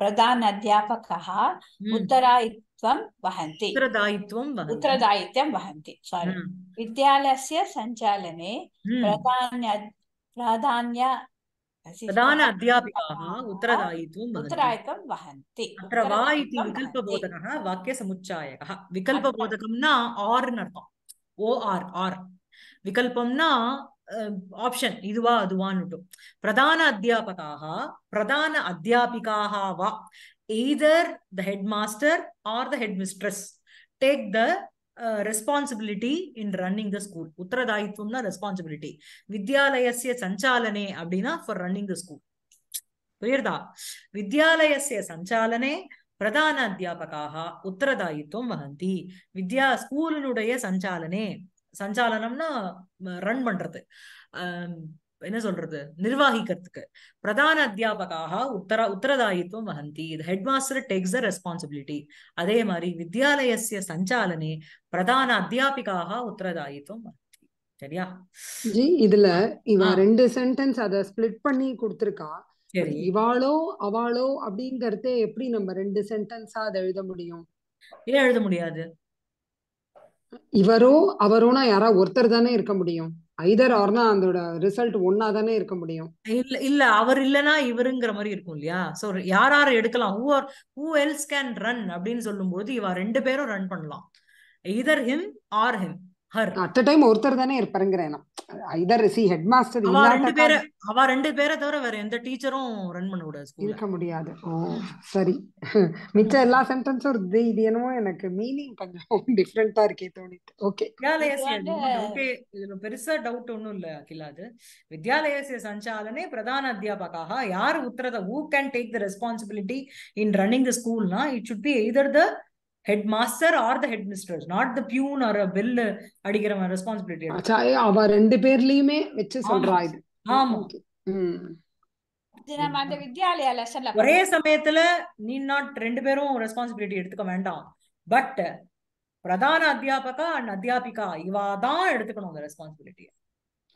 प्रधान अध्यापकः हम्म। उत्तरायित्वं वहन्ति उत्तरदायित्वं उत्तरदायित्वं वहन्ति सारी हम्म। विद्यालयस्य सञ्चालने हम्म। प्राधान्य प्रधान अध्यापिकाः उत्तरदायित्वं उत्तरायित्वं वहन्ति अत्र इति विकल्पबोधकः वाक्यसमुच्चायकः विकल्पबोधकं न आर् नर्थम् ओ आर् आर् विकल्पं न ஆப்ஷன் இதுவா அதுவான்னுட்டும் பிரதான அத்தியாபகாக பிரதான அத்தியாபிகாக வா either the head master or the head mistress take the responsibility in running the school உத்தரதாயித்வம்னா ரெஸ்பான்சிபிலிட்டி வித்யாலயசிய சஞ்சாலனே அப்படின்னா ஃபார் ரன்னிங் த ஸ்கூல் புரியுறதா வித்யாலயசிய சஞ்சாலனே பிரதான அத்தியாபகாக உத்தரதாயித்வம் வகந்தி வித்யா ஸ்கூலினுடைய சஞ்சாலனே சஞ்சாலனம்னா ரன் பண்றது என்ன சொல்றது நிர்வாகிக்கிறதுக்கு பிரதான அத்தியாபகாக உத்தர உத்தரதாயித்வம் வகந்தி இது head master takes the responsibility அதே மாதிரி வித்யாலயசிய சஞ்சாலனே பிரதான அத்தியாபிகாக உத்தரதாயித்வம் வகந்தி சரியா ஜி இதுல இவன் ரெண்டு சென்டென்ஸ் அத ஸ்பிளிட் பண்ணி சரி இவாளோ அவாளோ அப்படிங்கறதே எப்படி நம்ம ரெண்டு சென்டென்ஸா அதை எழுத முடியும் ஏன் எழுத முடியாது இவரோ அவரோனா யாரா ஒருத்தர் தானே இருக்க முடியும் ஐதர் ஆர்னா அந்த ரிசல்ட் ஒன்னா தானே இருக்க முடியும் இல்ல இல்ல அவர் இல்லனா இவருங்கிற மாதிரி இருக்கும் இல்லையா சோ யார் யார எடுக்கலாம் who or who else can run அப்படின்னு சொல்லும்போது இவர் ரெண்டு பேரும் ரன் பண்ணலாம் either him or him at time ஒருத்தர் தானே சி ரெண்டு அவ ரெண்டு பேரை தவிர வேற எந்த டீச்சரும் ரன் பண்ண கூடாது இருக்க முடியாது ஓ சரி மிச்ச எல்லா இது என்னமோ எனக்கு மீனிங் இருக்கே ஓகே ஓகே பெருசா டவுட் இல்ல அது சஞ்சாலனே பிரதான அத்தியாபகாக யார் உத்தரத who can take the responsibility in running the ஸ்கூல்னா it should be either the head master or the head mistress not the peon or bell அடிக்கிறவன் ரெஸ்பான்சிபிலிட்டி அவ ரெண்டு பேர்லயுமே வச்சு சொல்றா இது ஆமா ஒரே சமயத்துல நீ நாட் ரெண்டு பேரும் ரெஸ்பான்சிபிலிட்டி எடுத்துக்க வேண்டாம் பட் பிரதான அத்தியாபகா அண்ட் அத்தியாபிகா இவா தான் எடுத்துக்கணும் அந்த ரெஸ்பான்சிபிலிட்டி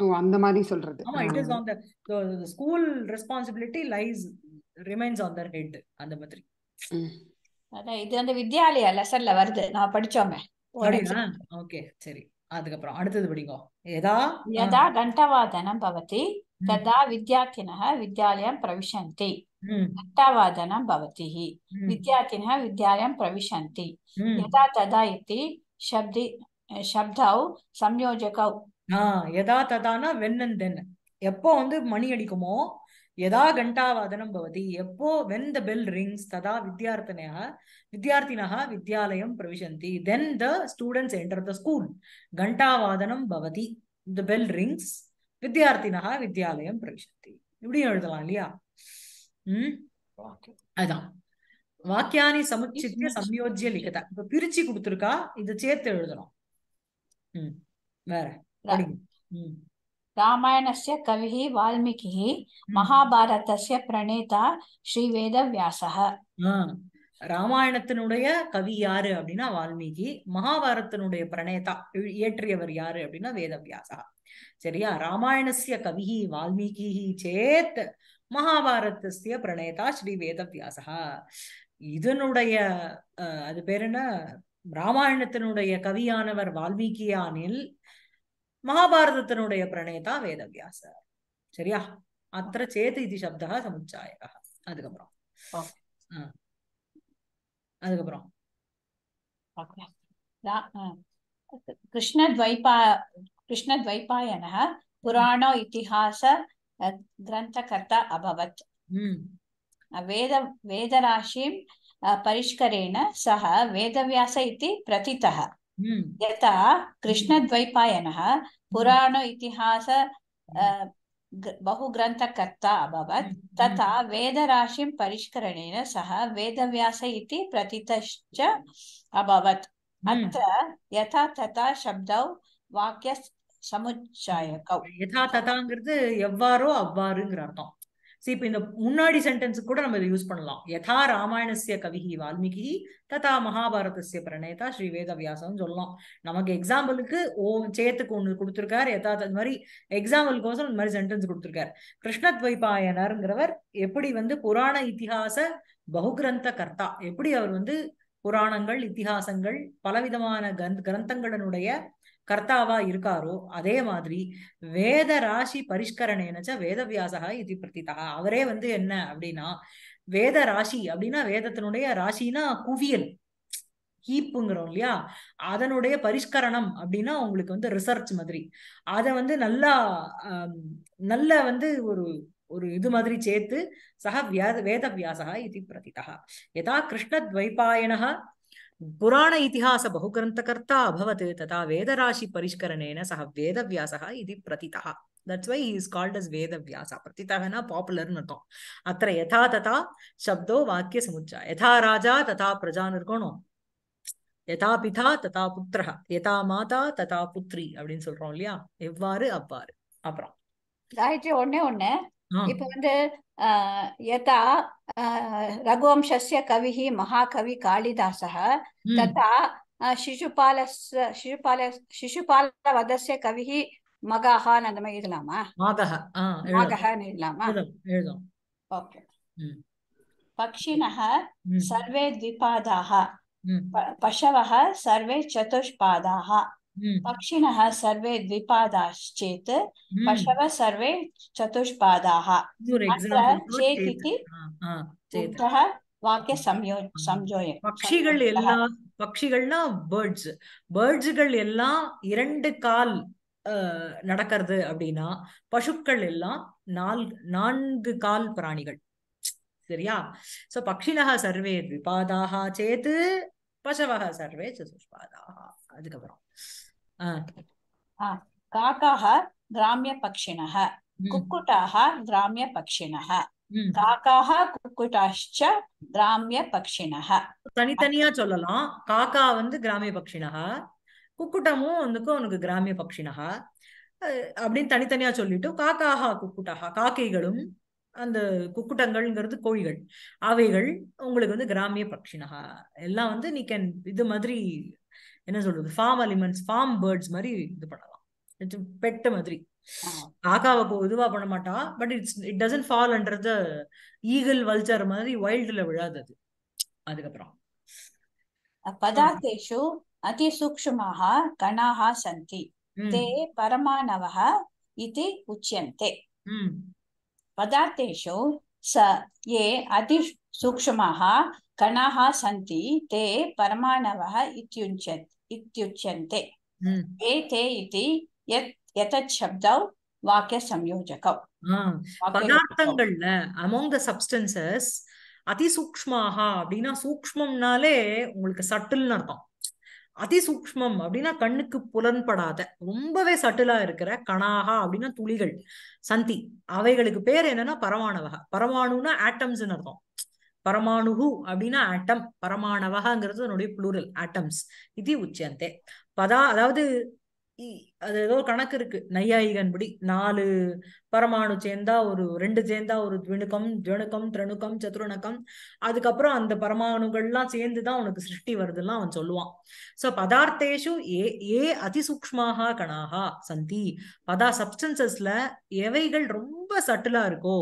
ஓ அந்த மாதிரி சொல்றது ஆமா it is on the school responsibility lies remains on their head அந்த மாதிரி இது வந்து வித்யாலயா லெசன்ல வருது நான் படிச்சோமே ஓகே சரி அதுக்கப்புறம் அடுத்தது படிங்க எதா யதா கண்டவாதனம் பவதி ததா வித்யார்த்தினः வித்யாலயம் பிரவிஷந்தி கண்டவாதனம் பவதி வித்யார்த்தினः வித்யாலயம் பிரவிஷந்தி யதா ததா இति शब्दि சப்தௌ சம்யோஜகௌ எதா ததானா வென் தென் எப்போ வந்து மணி அடிக்குமோ எதா கண்டாவாதனம் பவதி எப்போ வென் த பெல் ரிங்ஸ் ததா வித்யார்த்தனையா வித்யார்த்தினா வித்யாலயம் பிரவிசந்தி then the students enter the school கண்டாவாதனம் பவதி த பெல் ரிங்ஸ் வித்யார்த்தினா வித்யாலயம் பிரவிசந்தி இப்படியும் எழுதலாம் இல்லையா உம் அதான் வாக்கியானி சமுச்சித்திய சம்யோஜிய லிகத இப்ப பிரிச்சு கொடுத்துருக்கா இதை சேர்த்து எழுதணும் உம் வேற ம் ராமாயணஸ்ய கவி வால்மீகி மகாபாரதஸ்ய பிரணேதா ஸ்ரீ வேத வியாசக ராமாயணத்தினுடைய கவி யாரு அப்படின்னா வால்மீகி மகாபாரத்தினுடைய பிரணேதா இயற்றியவர் யாரு அப்படின்னா வேதவியாசா சரியா ராமாயணஸ்ய கவி வால்மீகி சேத் மகாபாரதஸ்ய பிரணேதா ஸ்ரீ வேதவியாசா இதனுடைய அது பேர் என்ன ராமாயணத்தினுடைய கவியானவர் வால்மீகியானில் மகாபாரதத்தினுடைய பிரணேதா வேதவியாசர் சரியா அத்த சேத் இது சப்தா சமுச்சாயக அதுக்கப்புறம் அதுக்கப்புறம் கிருஷ்ணத்வைபா கிருஷ்ணத்வைபாயன புராணோ இத்திஹாச கிரந்தகர்த்தா அபவத் வேத வேதராशिं परिष्करेण सः वेदव्यास इति प्रतितः यथा कृष्णद्वैपायनः पुराण इतिहास बहुग्रन्थकर्ता अभवत् तथा वेदराशिं परिष्करणेन सह वेदव्यास इति प्रतितश्च अभवत् अत्र यथा तथा शब्दौ वाक्य यथा யதா ததாங்கிறது எவ்வாறோ அவ்வாறுங்கிற அர்த்தம் சரி இப்போ இந்த முன்னாடி சென்டென்ஸ் கூட நம்ம இதை யூஸ் பண்ணலாம் யதா ராமாயணசிய கவிஹி வால்மீகி ததா மகாபாரதசிய பிரணேதா ஸ்ரீ வேத வியாசம் சொல்லலாம் நமக்கு எக்ஸாம்பிளுக்கு ஓ சேத்துக்கு ஒன்று கொடுத்துருக்காரு யதா அது மாதிரி எக்ஸாம்பிள் கோசம் இந்த மாதிரி சென்டென்ஸ் கொடுத்துருக்காரு கிருஷ்ணத்வைபாயனருங்கிறவர் எப்படி வந்து புராண இத்திஹாச பகுகிரந்த கர்த்தா எப்படி அவர் வந்து புராணங்கள் இத்திஹாசங்கள் பலவிதமான கிரந்த கிரந்தங்களினுடைய கர்த்தாவா இருக்காரோ அதே மாதிரி வேத ராசி பரிஷ்கரணேனச்ச வேதவியாசகா இது பிரதிதா அவரே வந்து என்ன அப்படின்னா வேத ராசி அப்படின்னா வேதத்தினுடைய ராசினா குவியல் ஹீப்புங்கிறோம் இல்லையா அதனுடைய பரிஷ்கரணம் அப்படின்னா உங்களுக்கு வந்து ரிசர்ச் மாதிரி அதை வந்து நல்லா நல்ல வந்து ஒரு ஒரு இது மாதிரி சேர்த்து சக வியா வேத வியாசகா இது பிரதிதா யதா கிருஷ்ணத்வைபாயனகா ಪುರಾಣ ಇತಿಹಾಸ ಬಹುಗ್ರಂಥಕರ್ತ ಅಭವತ್ ತಥಾ ವೇದರಾಶಿ ಪರಿಷ್ಕರಣೇನ ಸಹ ವೇದವ್ಯಾಸಃ ಇತಿ ಪ್ರತಿತಃ that's why is called as Vedavyasa ಪ್ರತಿತಃನ ಪಾಪ್ಯುಲರ್ನ ಅರ್ಥ ಅತ್ರ ಯಥಾ ತಥಾ ಶಬ್ದೋ ವಾಕ್ಯ ಸಮುಚ್ಚಯ ಯಥಾ ರಾಜ ತಥಾ ಪ್ರಜಾ ನಿರ್ಗುಣೋ யதா பிதா ததா புத்திரா யதா மாதா ததா புத்ரி அப்படின்னு சொல்றோம் இல்லையா எவ்வாறு அவ்வாறு அப்புறம் உடனே ஒண்ணு இப்ப வந்து यथा रघुवंशस्य कविः महाकवि कालिदासः हम्म। तथा शिशुपालस्य शिशुपाल शिशुपालवधस्य कविः மகாஹா நம்ம எழுதலாமா மாதஹா மாகஹான்னு எழுதலாமா எழுதலாம் सर्वे द्विपादाः हम्म। पशवः सर्वे चतुष्पादाः दक्षिणः सर्वे द्विपादाश्चेत् पशवः सर्वे चतुष्पादाः चेत् इति उक्तः பேர்ட்ஸ் பேர்ட்ஸுகள் எல்லாம் இரண்டு கால் நடக்கிறது அப்படின்னா பசுக்கள் எல்லாம் நால் நான்கு கால் பிராணிகள் சரியா சோ பக்ஷினக சர்வே விபாதாக சேத்து பசவக சர்வே சதுஷ்பாதாக அதுக்கப்புறம் காக்காக கிராமிய பக்ஷிணக குக்குட்டாக கிராமிய பக்ஷிணக காக்காக குக்குட்டாஷ்ச கிராமிய பக்ஷிணக தனித்தனியா சொல்லலாம் காக்கா வந்து கிராமிய பக்ஷிணக குக்குட்டமும் வந்து உனக்கு கிராமிய பக்ஷிணக அப்படின்னு தனித்தனியா சொல்லிட்டு காக்காஹா குக்குட்டாகா காக்கைகளும் அந்த குக்குட்டங்கள்ங்கிறது கோழிகள் அவைகள் உங்களுக்கு வந்து கிராமிய பக்ஷினகா எல்லாம் வந்து நீ கேன் இது மாதிரி என்ன சொல்றது ஃபார்ம் அலிமெண்ட்ஸ் ஃபார்ம் பேர்ட்ஸ் மாதிரி இது பண்ணலாம் பெட்ட மாதிரி காக்காவுக்கு இதுவா பண்ண மாட்டா but it's it doesn't fall under the eagle vulture மாதிரி வைல்டுல விழாது அது அதுக்கப்புறம் பதார்த்தேஷு அதி சூக்ஷ்மாக கணாக சந்தி தே பரமாணவக இது உச்சியந்தே பதார்த்தேஷு ச ஏ அதி சூக்ஷமாக கணாக சந்தி தே பரமாணவः இத்யுஞ்சத் இத்யுச்சந்தே ஏ தே இதி எத் யதத் சப்தௌ வாக்கிய சம்யோஜகம் பதார்த்தங்கள்ல அமோங் த சப்ஸ்டன்சஸ் அதிசூக்ஷ்மாக அப்படின்னா சூக்ஷ்மம்னாலே உங்களுக்கு சட்டில்னு அர்த்தம் அதிசூக்மம் அப்படின்னா கண்ணுக்கு புலன்படாத ரொம்பவே சட்டிலா இருக்கிற கணாகா அப்படின்னா துளிகள் சந்தி அவைகளுக்கு பேர் என்னன்னா பரமாணவக பரமாணுன்னா ஆட்டம்ஸ்ன்னு அர்த்தம் பரமாணுகு அப்படின்னா ஆட்டம் பரமாணவகாங்கிறது அதனுடைய புளூரல் ஆட்டம்ஸ் இது உச்சந்தே பதா அதாவது அது ஏதோ கணக்கு இருக்கு நையாயிகன்படி நாலு பரமாணு சேர்ந்தா ஒரு ரெண்டு சேர்ந்தா ஒரு விணுக்கம் துவணுக்கம் திரணுக்கம் சத்துருணக்கம் அதுக்கப்புறம் அந்த பரமாணுகள்லாம் சேர்ந்துதான் உனக்கு சிருஷ்டி வருதுலாம் அவன் சொல்லுவான் சோ பதார்த்தேஷு ஏ ஏ அதிசூக்மாகா கணாகா சந்தி பதா சப்ஸ்டன்சஸ்ல எவைகள் ரொம்ப சட்டிலா இருக்கோ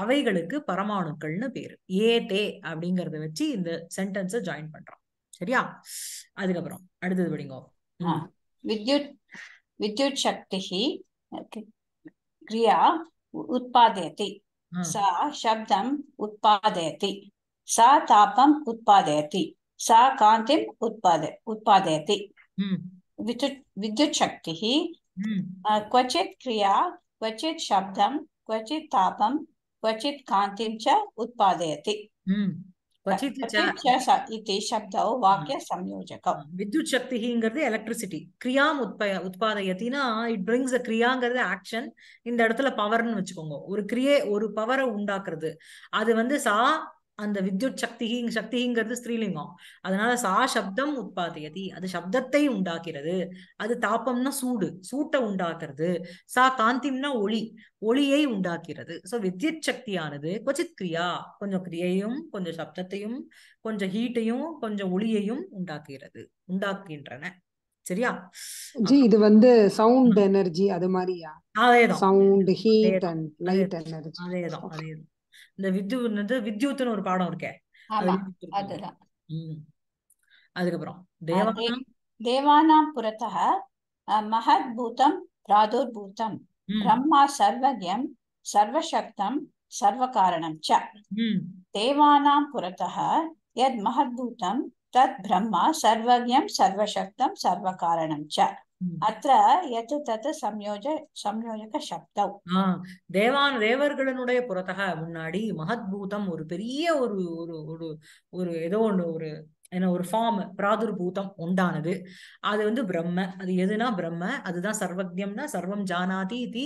அவைகளுக்கு பரமாணுக்கள்னு பேரு ஏ தே அப்படிங்கறத வச்சு இந்த சென்டென்ஸை ஜாயின் பண்றான் சரியா அதுக்கப்புறம் அடுத்தது படிங்கோ வித்யுத் विद्युत शक्ति ही क्रिया उत्पादयति hmm. सा शब्दम उत्पादयति सा तापम उत्पादयति सा कांतिम उत्पाद उत्पादयति विद्युत hmm. विद्युत शक्ति ही hmm. क्वचित क्रिया क्वचित शब्दम क्वचित तापम क्वचित कांतिम च उत्पादयति வாக்கிய சம்யோஜகம் வித்யுத் சக்திங்கிறது எலக்ட்ரிசிட்டி கிரியாம் உற்பய உத்பாதயத்தினா இட் பிரிங்ஸ் அ கிரியாங்கிறது இந்த இடத்துல பவர்னு வச்சுக்கோங்க ஒரு கிரியே ஒரு பவரை உண்டாக்குறது அது வந்து சா அந்த வித்யுத் சக்தி சக்திங்கிறது ஸ்ரீலிங்கம் அதனால சா சப்தம் உற்பத்தியதி அது சப்தத்தை உண்டாக்கிறது அது தாப்பம்னா சூடு சூட்டை உண்டாக்குறது சா காந்திம்னா ஒளி ஒளியை உண்டாக்கிறது ஸோ வித்யுத் சக்தியானது கொச்சித் கிரியா கொஞ்சம் கிரியையும் கொஞ்சம் சப்தத்தையும் கொஞ்சம் ஹீட்டையும் கொஞ்சம் ஒளியையும் உண்டாக்குகிறது உண்டாக்குகின்றன சரியா ஜி இது வந்து சவுண்ட் எனர்ஜி அது மாதிரியா அதேதான் sound heat and light energy அதேதான் அதேதான் இந்த வித்யுன்னது வித்யுத்னு ஒரு பாடம் இருக்கே அதுக்கப்புறம் தேவானாம் தேவானாம் மகத் பூதம் பிராதுர் பூதம் பிரம்மா சர்வஜம் சர்வசக்தம் சர்வகாரணம் ச தேவானாம் எத் மகத் மகத்பூதம் தத் பிரம்மா சர்வஜம் சர்வசக்தம் சர்வகாரணம் ச அத்த எது தத்து சம்யோஜ சம்யோஜக சப்தம் தேவான் தேவர்களுடைய புறத்தக முன்னாடி மகத்பூதம் ஒரு பெரிய ஒரு ஒரு ஒரு ஒரு ஏதோ ஒன்று ஒரு என்ன ஒரு ஃபார்ம் பிராதுர்பூதம் உண்டானது அது வந்து பிரம்ம அது எதுனா பிரம்ம அதுதான் சர்வஜம்னா சர்வம் ஜானாதி தி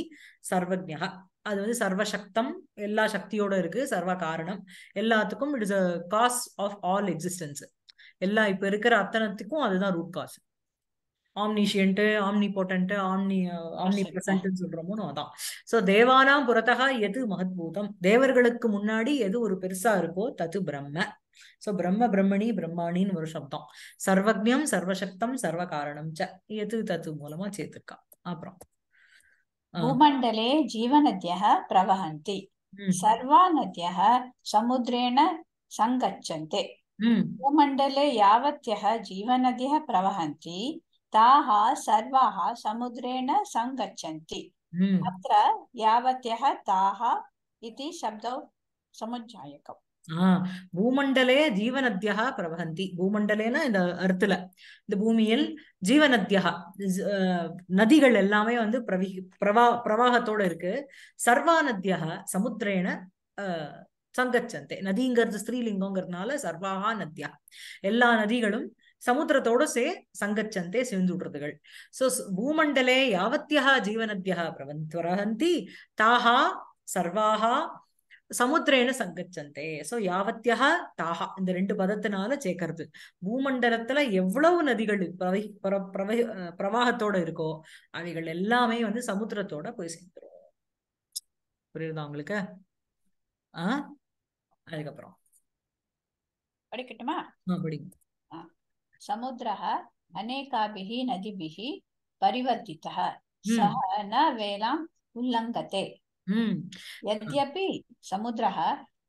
சர்வஜா அது வந்து சர்வசக்தம் எல்லா சக்தியோட இருக்கு சர்வ காரணம் எல்லாத்துக்கும் it is a cause of all existence எல்லா இப்ப இருக்கிற அத்தனத்துக்கும் அதுதான் root cause omniscient omnipotent omni ஆம்னி பிரசன்ட்னு சொல்றோமோ அதான் தேவானாம் புறத்தகா எது மகத்பூதம் தேவர்களுக்கு முன்னாடி எது ஒரு பெருசா இருக்கோ தது பிரம்ம சோ பிரம்ம பிரம்மணி பிரம்மாணின்னு ஒரு சப்தம் சர்வஜம் சர்வசக்தம் சர்வ காரணம் ச எது தத்து மூலமா சேர்த்துக்கா அப்புறம் பூமண்டலே ஜீவநத்ய பிரவஹந்தி சர்வா நத்ய சமுதிரேண சங்கச்சந்தே பூமண்டலே யாவத்திய ஜீவநதிய பிரவஹந்தி ताः सर्वाः समुद्रेण सङ्गच्छन्ति अत्र यावत्यः ताः इति शब्दौ समुज्जायकम् பூமண்டலே ஜீவநத்தியா பிரவகந்தி பூமண்டலேனா இந்த அர்த்துல இந்த பூமியில் ஜீவநத்தியா நதிகள் எல்லாமே வந்து பிரவி பிரவா பிரவாகத்தோட இருக்கு சர்வாநத்தியா சமுத்திரேன சங்கச்சந்தே நதிங்கிறது ஸ்ரீலிங்கம்ங்கிறதுனால சர்வாகா நத்தியா எல்லா நதிகளும் சமுத்திரத்தோடு சே சங்கச்சந்தே விடுறதுகள் சோ பூமண்டலே யாவத்தியா ஜீவனத்தியா பிரவந்தி தாஹா சர்வாக சமுத்திரேன சங்கச்சந்தே சோ யாவத்தியா தாஹா இந்த ரெண்டு பதத்தினால சேர்க்கறது பூமண்டலத்துல எவ்வளவு நதிகள் பிரவை பிரவை பிரவாகத்தோட இருக்கோ அவைகள் எல்லாமே வந்து சமுத்திரத்தோட போய் சேர்ந்துடும் புரியுதா உங்களுக்கு ஆஹ் அதுக்கப்புறம் படிக்கட்டுமா படிங்க समुद्रः अनेकाभिः नदीभिः परिवर्तितः हम्म। सः न वेलाम् उल्लङ्घते हम्म। यद्यपि समुद्रः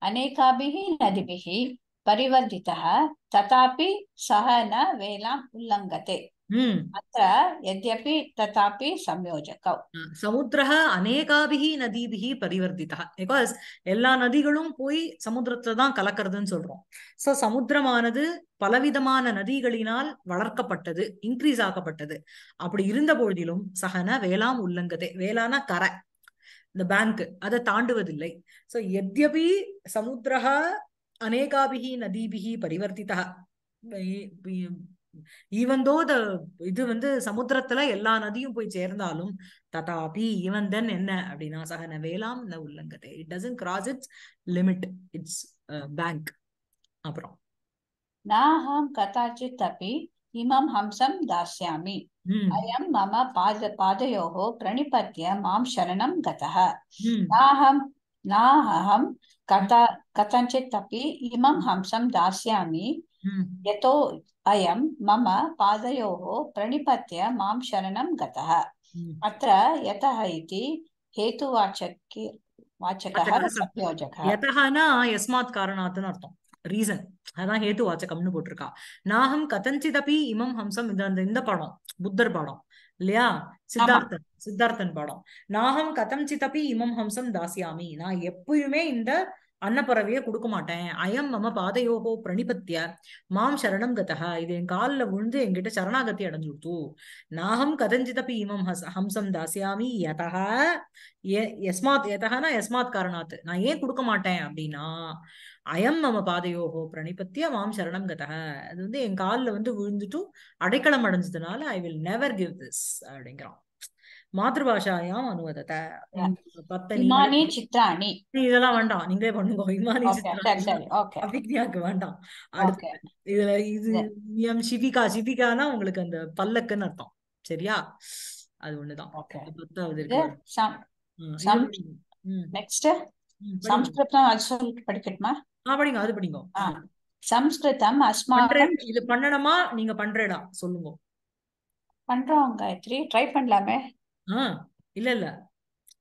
अनेकाभिः नदीभिः परिवर्तितः तथापि सः न वेला उल्लङ्घते अत्र यद्यपि तथापि संयोजकौ समुद्रः अनेकाभिः நதிபிஹி பரிவர்த்திதா பிகாஸ் எல்லா நதிகளும் போய் சமுத்திரத்துல தான் கலக்கிறதுன்னு சொல்றோம் சோ சமுத்திரமானது பலவிதமான நதிகளினால் வளர்க்கப்பட்டது இன்க்ரீஸ் ஆக்கப்பட்டது அப்படி இருந்த பொழுதிலும் சகன வேளாம் உள்ளங்கதே வேளான கரை இந்த பேங்க் அதை தாண்டுவதில்லை சோ எத்யபி சமுத்திரஹ அநேகாபிகி நதிபிகி பரிவர்த்தித ஈவந்தோ த இது வந்து சமுத்திரத்துல எல்லா நதியும் போய் சேர்ந்தாலும் ததாபி ஈவன் தென் என்ன அப்படின்னா சகன வேளாம் இந்த உள்ளங்கதை it doesn't cross its limit its bank அப்புறம் நாஹம் கதாச்சித் அப்பி இமம் ஹம்சம் தாஸ்யாமி அயம் மம பாத பாதயோகோ பிரணிபத்திய மாம் சரணம் கதः நாஹம் நாஹம் கதா கதஞ்சித் அப்பி இமம் ஹம்சம் தாசியாமி यतो अयं मम पादयोः प्रणिपत्य मां शरणं गतः अत्र यतः इति हेतुवाचक வாச்சகः சம்யோஜகः யதஹனா யஸ்மாத் காரணாத்னு அர்த்தம் ரீசன் அதான் ஹேத்து வாச்சகம்னு போட்டிருக்கா நாகம் கதஞ்சிதபி இமம் ஹம்சம் இந்த இந்த படம் புத்தர் படம் இல்லையா சித்தார்த்தன் சித்தார்த்தன் படம் நாகம் கதஞ்சிதபி இமம் ஹம்சம் தாசியாமி நான் எப்பயுமே இந்த அன்னப்பறவையே கொடுக்க மாட்டேன் அயம் மம பாதையோகோ பிரணிபத்திய மாம் சரணம் கதா இது என் காலில் விழுந்து என்கிட்ட சரணாகத்தி அடைஞ்சுடுத்து நாகம் கதஞ்சிதப்பி இமம் ஹம்சம் தாசியாமி யதா எஸ்மாத் எதகனா எஸ்மாத் காரணாத் நான் ஏன் கொடுக்க மாட்டேன் அப்படின்னா அயம் மம பாதையோகோ பிரணிபத்திய மாம் சரணம் கதக அது வந்து என் காலில் வந்து விழுந்துட்டும் அடைக்கலம் அடைஞ்சதுனால I will never give this அப்படிங்கிறான் மாதபாஷாயாம் அனுவதத பத்தனி சித்ராணி இதெல்லாம் வேண்டாம் நீங்களே பண்ணுங்க இமானி சித்ராணி வேண்டாம் அடுத்து இதுல இது நியம் சிவிகா சிவிகானா உங்களுக்கு அந்த பல்லக்குன்னு அர்த்தம் சரியா அது ஒண்ணுதான் பத்தாவது இருக்கு நெக்ஸ்ட் சம்ஸ்கிருதம் அது படிக்கட்டுமா ஆ படிங்க அது படிங்க சம்ஸ்கிருதம் அஸ்மாக்கம் இது பண்ணணுமா நீங்க பண்றேடா சொல்லுங்க பண்றோம் காயத்ரி ட்ரை பண்ணலாமே ஆ இல்ல இல்ல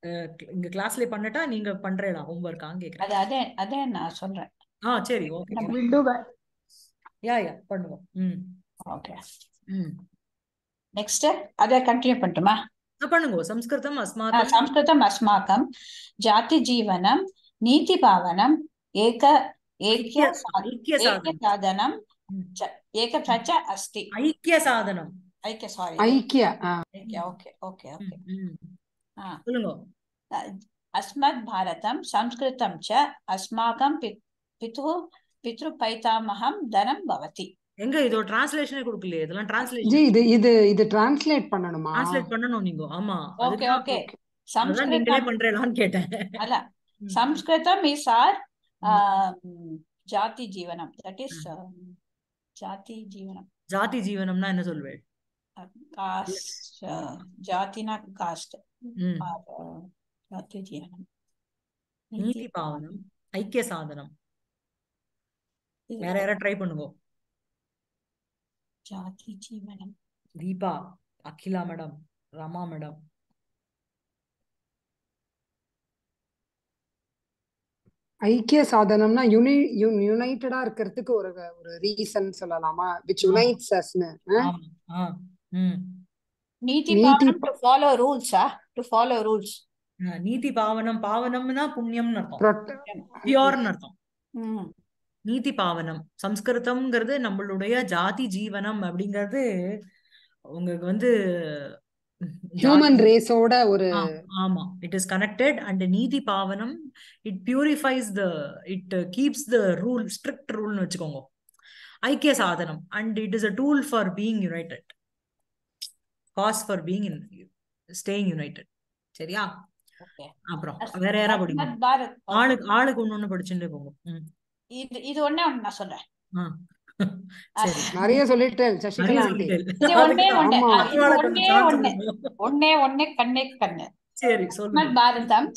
அஹ் இங்க கிளாஸ்லயே பண்ணட்டா நீங்க பண்றேடா ஹோம்ஒர்க் அங்க அது அதே அதே நான் சொல்றேன் ஆ சரி okay will do yeah yeah பண்ணுவோம் ம் ஓகே ம் நெக்ஸ்ட் அதே கண்டினியூ பண்ணட்டுமா பண்ணுங்க சம்ஸ்கிருதம் அஸ்மாக்கம் அஸ்மாக்கம் ஜாதி ஜீவனம் நீதி பாவனம் ஏக ஏக்கிய சாதனம் ஏக பிரச்ச அஸ்தி ஐக்கிய சாதனம் ஐக்கிய சாரி ஐக்கிய ஐக்கிய ஓகே ஓகே ஓகே அஸ்மத் பாரதம் சம்ஸ்கிருதம் ச அஸ்மாகம் பித்ரு பித்ரு பைதாமகம் தனம் பவதி எங்க இதோ டிரான்ஸ்லேஷனே கொடுக்கலையே இதெல்லாம் டிரான்ஸ்லேஷன் ஜி இது இது இது டிரான்ஸ்லேட் பண்ணணுமா டிரான்ஸ்லேட் பண்ணனும் நீங்க ஆமா ஓகே ஓகே சம்ஸ்கிருதம் நீங்களே பண்றேலான்னு கேட்டேன் அல்ல சம்ஸ்கிருதம் இஸ் ஆர் ஜாதி ஜீவனம் தட் இஸ் ஜாதி ஜீவனம் ஜாதி ஜீவனம்னா என்ன சொல்வேன் caste yes. Caste not caste. Mm. நீதி பாவனம் ஐக்கிய சாதனம் வேற யாரா ட்ரை பண்ணுவோம் ஜாதிஜி madam Deepa Akila madam Rama madam ஐக்கிய சாதனம்னா யுனி யுனை யுனைடடா இருக்கிறதுக்கு ஒரு ஒரு ரீசன் சொல்லலாமா விச் யுனைட்ஸ் அஸ்னு நீதி பாவனம் டு ஃபாலோ ரூல்ஸா டு ஃபாலோ ரூல்ஸ் நீதி பாவனம் பாவனம்னா புண்ணியம்னு அர்த்தம் பியோர்னு அர்த்தம் நீதி பாவனம் சம்ஸ்கிருதம்ங்கிறது நம்மளுடைய ஜாதி ஜீவனம் அப்படிங்கிறது உங்களுக்கு வந்து ஹியூமன் ரேஸோட ஒரு ஆமா இட் இஸ் கனெக்டட் அண்ட் நீதி பாவனம் it purifies the it keeps the rule strict ரூல்னு வச்சுக்கோங்க ஐக்கிய சாதனம் and it is a tool for being united cause for being in staying united சரியா அப்புறம் வேற யாரா படிங்க ஆளுக்கு ஆளுக்கு ஒண்ணு ஒண்ணு போங்க இது இது ஒண்ணே ஒண்ணு நான் சொல்றேன் நிறைய ஒன்னே கண்ணே சரி பாரதம்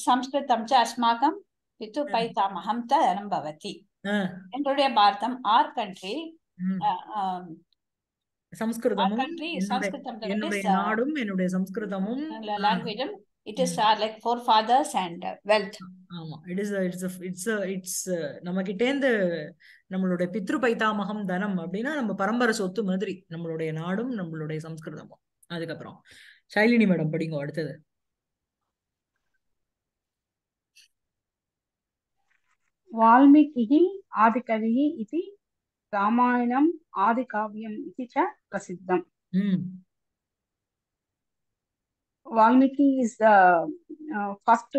என்னுடைய பாரதம் ஆர் கண்ட்ரி சம்ஸ்கிருதமும் என்னுடைய நாடும் என்னுடைய சம்ஸ்கிருதமும் it is like forefathers and wealth ஆமா it is it's it's it's நம்ம கிட்டேந்து நம்மளுடைய பித்ரு பைத்தாமகம் தனம் அப்படின்னா நம்ம பரம்பரை சொத்து மாதிரி நம்மளுடைய நாடும் நம்மளுடைய சம்ஸ்கிருதமும் அதுக்கப்புறம் சைலினி மேடம் படிங்க அடுத்தது வால்மீகி ஆதிகவி இது ராமாயணம் ஆதி காவியம் இது பிரசித்தம் Valmiki is the first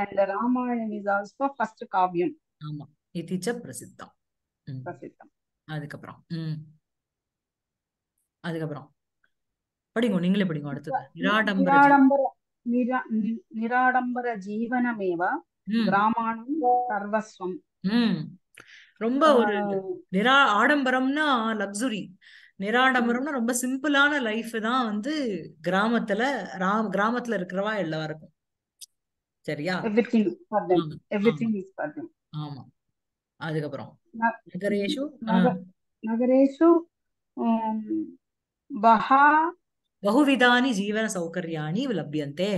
and Ramayanam is also first காவியம் ஆமா இது பிரசித்தம் பிரசித்தம் அதுக்கப்புறம் அதுக்கப்புறம் படிங்க நீங்களே படிங்க அடுத்து நிராடம்பர நிராடம்பர ஜீவனமேவா சர்வஸ்வம் ரொம்ப ஒரு நிரா ஆடம்பரம்னா லக்ஸுரி நிராடம்பரம்னா ரொம்ப சிம்பிளான லைஃப் தான் வந்து கிராமத்துல ராம் கிராமத்துல இருக்கிறவா எல்லா இருக்கும் சரியா ஆமா அதுக்கப்புறம் நகரேஷு நகரேஷு பஹா பகுவிதானி ஜீவன சௌகரியாணி லபியந்தே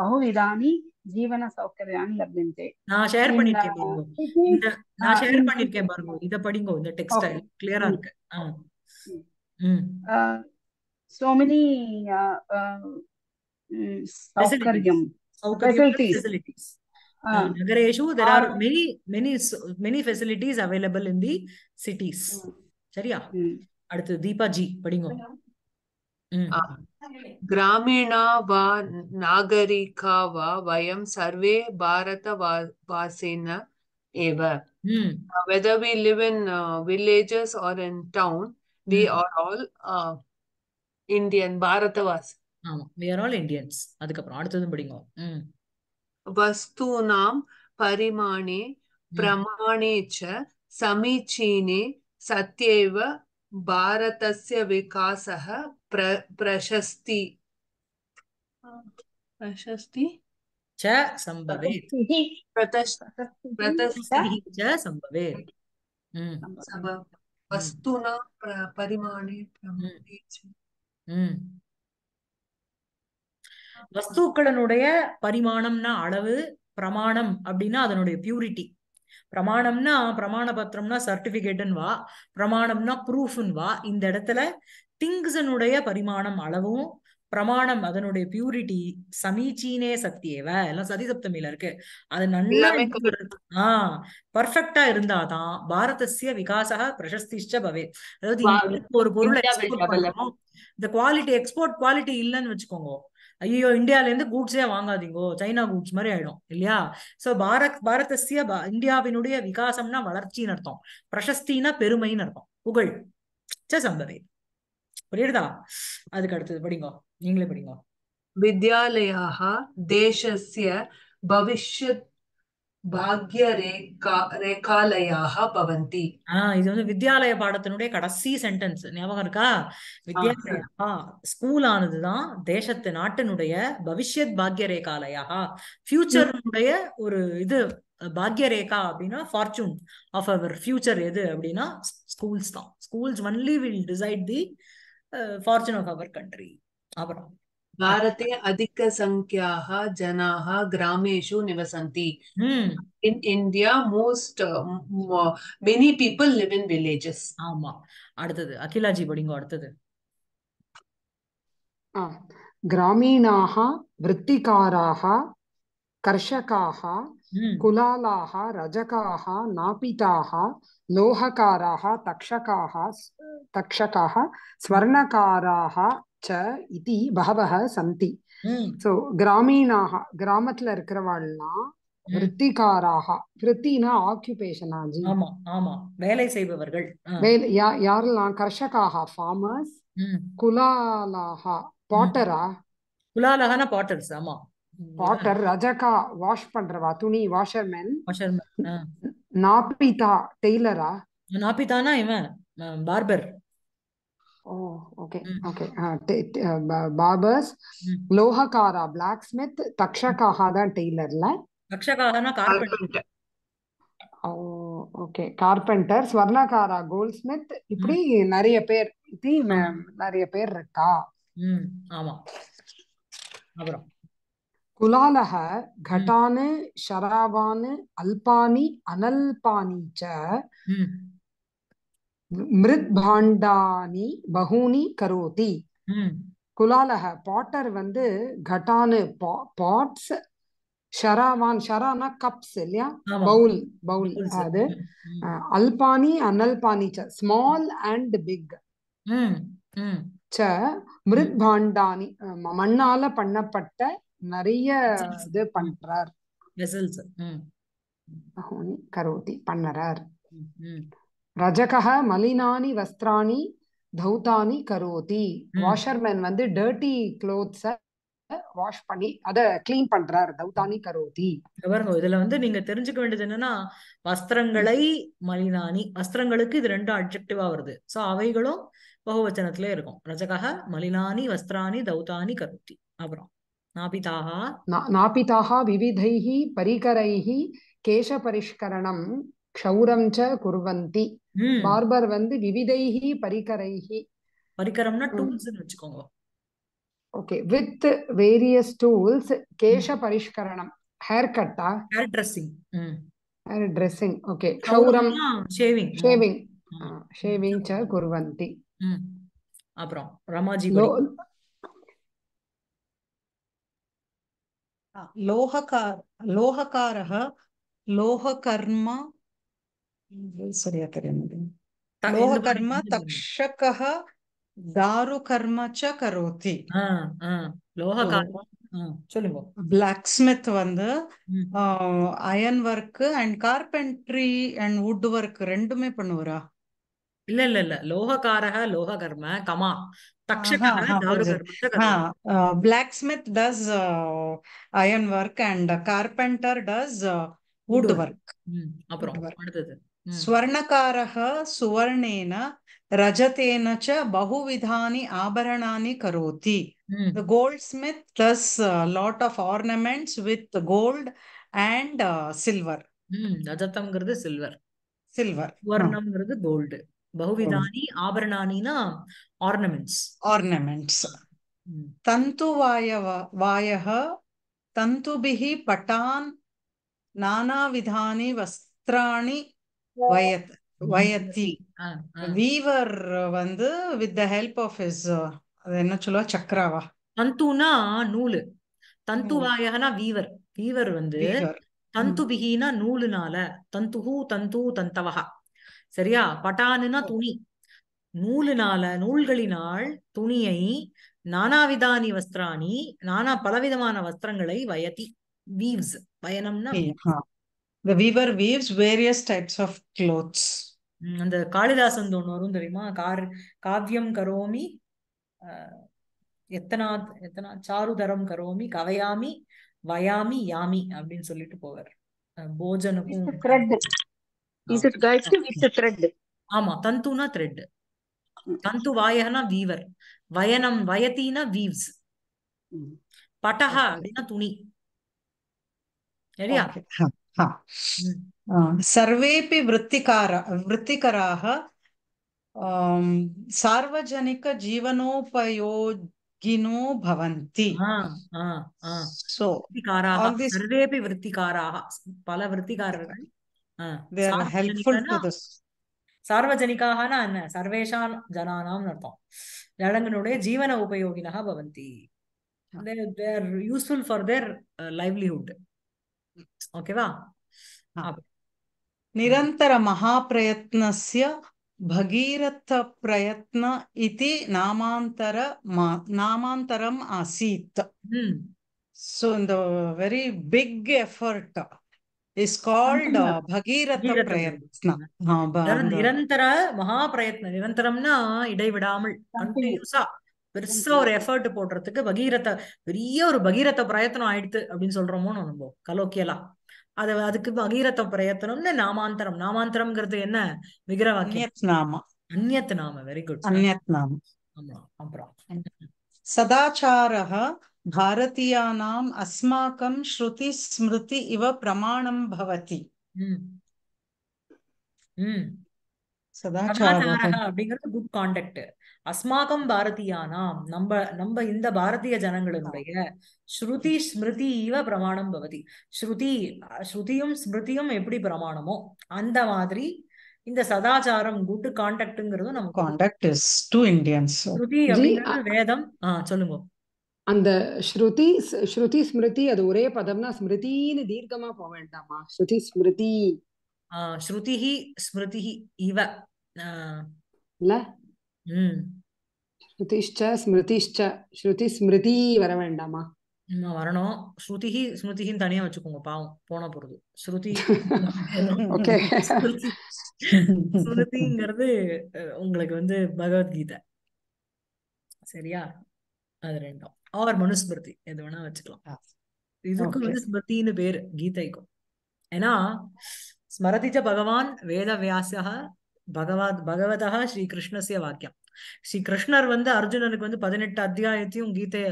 பகுவிதானி ஜீவன சௌகரியான்னு லபியந்தே நான் ஷேர் பண்ணிருக்கேன் நான் ஷேர் பண்ணிருக்கேன் பாருங்க இத படிங்க இந்த டெக்ஸ்டைல் கிளியரா இருக்கு so many uh, uh, சௌகரியம் facilities நகரேஷு there are many many many facilities available in the cities சரியா அடுத்து தீபா ஜி படிங்க ग्रामीणा वा नागरिका वा वयं सर्वे भारतवासिन एव whether we live in uh, villages or in town we mm. are all uh, indian bharatavas ஆமா we are all indians அதுக்கு அப்புறம் அடுத்தது படிங்க வஸ்தூனாம் பரிமாணே பிரமாணே ச சமீச்சீனே சத்யேவ பாரதஸ்ய விகாசः ప్ర பிரசஸ்தி ప్రశస్తి சம்பவே பிரதஸ்தி ప్రతస్థి చ సంభవేత్ వస్తున வஸ்துக்களனுடைய பரிமாணம்னா அளவு பிரமாணம் அப்படின்னா அதனுடைய பியூரிட்டி பிரமாணம்னா பிரமாண பத்திரம்னா சர்டிபிகேட்டுன்னு வா பிரமாணம்னா ப்ரூஃப்னு வா இந்த இடத்துல திங்ஸனுடைய பரிமாணம் அளவும் பிரமாணம் அதனுடைய பியூரிட்டி சமீச்சீனே சத்தியவ எல்லாம் சதி சப்தமியில இருக்கு அது நல்லா ஆஹ் பர்ஃபெக்டா இருந்தாதான் பாரதசிய விகாச பிரசஸ்தி பவே அதாவது ஒரு பொருளை இந்த குவாலிட்டி எக்ஸ்போர்ட் குவாலிட்டி இல்லைன்னு வச்சுக்கோங்க ஐயோ இந்தியால இருந்து கூட்ஸே வாங்காதீங்கோ சைனா கூட்ஸ் மாதிரி ஆயிடும் இல்லையா சோ பாரத் பாரதசிய இந்தியாவினுடைய விகாசம்னா வளர்ச்சின்னு அர்த்தம் பிரசஸ்தினா பெருமைன்னு அர்த்தம் புகழ் சம்பவே புரியுதா அதுக்கு அடுத்தது படிங்க நீங்களே படிங்க வித்யாலயாக தேசிய பவிஷ்யத் பாக்ய ரேகா ரேகாலயாக பவந்தி ஆஹ் இது வந்து வித்யாலய பாடத்தினுடைய கடைசி சென்டென்ஸ் ஞாபகம் இருக்கா வித்யாலயா ஸ்கூல் ஆனதுதான் தேசத்து நாட்டினுடைய பவிஷ்யத் பாக்ய ரேகாலயாக ஃபியூச்சர்னுடைய ஒரு இது பாக்ய ரேகா அப்படின்னா ஃபார்ச்சூன் ஆஃப் அவர் ஃபியூச்சர் எது அப்படின்னா ஸ்கூல்ஸ் தான் schools only will decide the fortune of our country abram भारते अधिकसङ्ख्याः जनाः ग्रामेषु निवसन्ति in India, most uh, many people live in villages. ஆமா அடுத்தது அகிலாஜி படிங்க அடுத்தது கிராமீணாக விற்த்திகாராக கர்ஷகாக குலாலாக ரஜகாக நாபிதாக லோகக்காராக தக்ஷகாக தக்ஷகாக ஸ்வர்ணக்காராக ச இது பகவக சந்தி சோ கிராமீணாக கிராமத்துல இருக்கிறவாள்னா விற்பிகாராக விற்பினா ஆக்குபேஷன் ஆஜி வேலை செய்பவர்கள் வேலை யாரெல்லாம் கர்ஷகாக ஃபார்மர்ஸ் குலாலாக பாட்டரா பாட்டர்ஸ் ஆமா வாட்டர் ரஜகா வாஷ் பண்றவா துணி வாஷர்மேன் நாபிதா டெய்லரா நாபிதானா இவன் barber oh okay okay barbers லோஹகாரா பிளாக் ஸ்மித் தக்ஷகாக தான் டெய்லர்ல ஓகே கார்பெண்டர் ஸ்வர்ணகாரா கோல்ட் ஸ்மித் இப்படி நிறைய பேர் இப்படி நிறைய பேர் இருக்கா ஆமா அப்புறம் குலாலக கட்டானு ஷராவானு அல்பானி அனல்பானி ச மிருத்பாண்டானி பகூனி கரோதி குலாலக பாட்டர் வந்து கட்டானு பாட்ஸ் ஷராவான் ஷரானா கப்ஸ் இல்லையா பவுல் பவுல் அது அல்பானி அனல்பானி ச ஸ்மால் அண்ட் பிக் ச மிருத்பாண்டானி மண்ணால பண்ணப்பட்ட நிறைய இது பண்றார் கரோதி பண்ணறார் ரஜகஹ மலினானி வஸ்திராணி தௌதானி கரோதி வாஷர்மேன் வந்து டர்ட்டி க்ளோத்ஸ வாஷ் பண்ணி அத கிளீன் பண்றார் தௌதானி கரோதி பாருங்க இதுல வந்து நீங்க தெரிஞ்சுக்க வேண்டியது என்னன்னா வஸ்திரங்களை மலினானி வஸ்திரங்களுக்கு இது ரெண்டும் அப்ஜெக்டிவா வருது சோ அவைகளும் பகுவச்சனத்திலே இருக்கும் ரஜகஹ மலினானி வஸ்திராணி தௌதானி கரோதி அப்புறம் நாபிதாக விவிதை பரிகரை கேசபரிஷ்கரணம் க்ஷௌரம் ச குர்வந்தி பார்பர் வந்து விவிதைஹி பரிகரைஹி பரிகரம்னா டூல்ஸ் வச்சுக்கோங்க ஓகே வித் வேரியஸ் டூல்ஸ் கேஷ பரிஷ்கரணம் ஹேர் கட்டா hair dressing hair dressing okay க்ஷௌரம் ஷேவிங் ஷேவிங் ஷேவிங் ச குர்வந்தி அப்புறம் ரமாஜி ಲೋಹಕಾರ ಲೋಹಕಾರ ಲೋಹಕರ್ಮ ಸರಿಯಾಗ್ತಾರೆ ಲೋಹಕರ್ಮ ತಕ್ಷಕ ದಾರುಕರ್ಮ ಚ ಕರೋತಿ சொல்லுங்க பிளாக் ஸ்மித் வந்து iron work and carpentry and wood work ரெண்டுமே பண்ணுவாரா இல்ல இல்ல இல்ல லோகக்காரக லோககர்ம comma blacksmith does iron work and carpenter does wood work அப்புறம் ஸ்வர்ணக்காரக சுவர்ணேன ரஜதேன ச பகுவிதானி ஆபரணானி கரோதி the goldsmith does lot of ornaments with gold and silver ரஜதம்ங்கிறது சில்வர் சில்வர் சுவர்ணம்ங்கிறது கோல்டு பகுவிதானி ஆபரணானினா ஆர்னமெண்ட்ஸ் ஆர்னமெண்ட்ஸ் தந்து வாய வாயக தந்துபிஹி பட்டான் நானாவிதானி வஸ்திராணி வயத் வயத்தி வீவர் வந்து with the help of his என்ன சொல்லுவா சக்கராவா தந்துனா நூலு தந்து தந்துவாயகனா வீவர் வீவர் வந்து தந்து பிகினா நூலுனால தந்து தந்து தந்தவகா சரியா பட்டானுன்னா துணி நூலினால நூல்களினால் துணியை நானாவிதானி வஸ்திராணி நானா பலவிதமான வஸ்திரங்களை வயதி வீவ்ஸ் வயனம்னா the weaver weaves various types of clothes அந்த காளிதாசன் ஒன்று தெரியுமா கார் காவியம் கரோமி எத்தனா எத்தனா சாருதரம் கரோமி கவையாமி வயாமி யாமி அப்படின்னு சொல்லிட்டு போவார் போஜனுக்கும் is it guide it's a thread ஆமா தந்துனா thread தந்து வாயனா வீவர் வயனம் வயத்தினா வீவ்ஸ் பட்டஹா அப்படின்னா துணி சரியா सर्वेपि वृत्तिकार वृत्तिकराः सार्वजनिकजीवनोपयोगिनो भवन्ति सर्वेपि वृत्तिकाराः पल वृत्तिकारः they are helpful to this சார்வஜனிக்காகனா என்ன சர்வேஷாம் ஜனானாம் அர்த்தம் ஜனங்களுடைய ஜீவன உபயோகினா பவந்தி they're useful for their livelihood ஓகேவா நிரந்தர மகா பிரயத்னஸ்ய பகீரத பிரயத்ன இது நாமாந்தர நாமாந்தரம் ஆசீத் ஸோ இந்த very big effort is called பகீரத பிரயத்னம் நிரந்தர மகா பிரயத்னம் நிரந்தரம்னா இடைவிடாமல் கண்டினியூஸா பெருசா ஒரு எஃபர்ட் போடுறதுக்கு பகீரத பெரிய ஒரு பகீரத பிரயத்தனம் ஆயிடுத்து அப்படின்னு சொல்றோமோன்னு நம்ம கலோக்கியலா அது அதுக்கு பகீரத பிரயத்தனம்னு நாமாந்தரம் நாமாந்தரம்ங்கிறது என்ன விக்கிர அந்நியத் நாம அந்நத் நாம வெரி குட் அந்நத் நாம ஆமா அப்புறம் சதாச்சாரா भारतीयानाम् ஸ்ருதி ஸ்மிருதி இவ பிரமாணம் भवति hmm. Hmm. அப்படிங்கிறது குட் அஸ்மாகம் பாரதியானாம் நம்ம நம்ம இந்த பாரதிய ஜனங்களுடைய ஸ்ருதி ஸ்மிருதி இவ பிரமாணம் பவதி ஸ்ருதி ஸ்ருதியும் ஸ்மிருதியும் எப்படி பிரமாணமோ அந்த மாதிரி இந்த சதாச்சாரம் குட் காண்டாக்ட்ங்கிறது நம்ம காண்டாக்ட் இஸ் டு இந்தியன்ஸ் ஸ்ருதி அப்படிங்கிறது வேதம் ஆஹ் சொல்லுங்க அந்த ஸ்ருதி ஸ்ருதி ஸ்மிருதி அது ஒரே பதம்னா ஸ்மிருதின்னு தீர்க்கமா போக வேண்டாமா ஸ்ருதி ஸ்மிருதி ஸ்ருதிஹி ஸ்மிருதிஹி இவ இல்ல ம் ஸ்ருதிஷ்ட ஸ்மிருதிஷ்ட ஸ்ருதி ஸ்மிருதி வர வேண்டாமா வரணும் ஸ்ருதிஹி ஸ்மிருதிஹின்னு தனியா வச்சுக்கோங்க பாவம் போன போறது ஸ்ருதி ஓகே ஸ்ருதிங்கிறது உங்களுக்கு வந்து பகவத்கீதை சரியா அது ரெண்டும் ஆர் மனுஸ்மிருதி எது வேணா வச்சுக்கலாம் இதுக்கு வந்து பேரு கீதைக்கும் ஏன்னா ஸ்மரதிச்ச பகவான் வேத வியாசக பகவதா ஸ்ரீ கிருஷ்ணசிய வாக்கியம் ஸ்ரீ கிருஷ்ணர் வந்து அர்ஜுனனுக்கு வந்து பதினெட்டு அத்தியாயத்தையும் கீதைய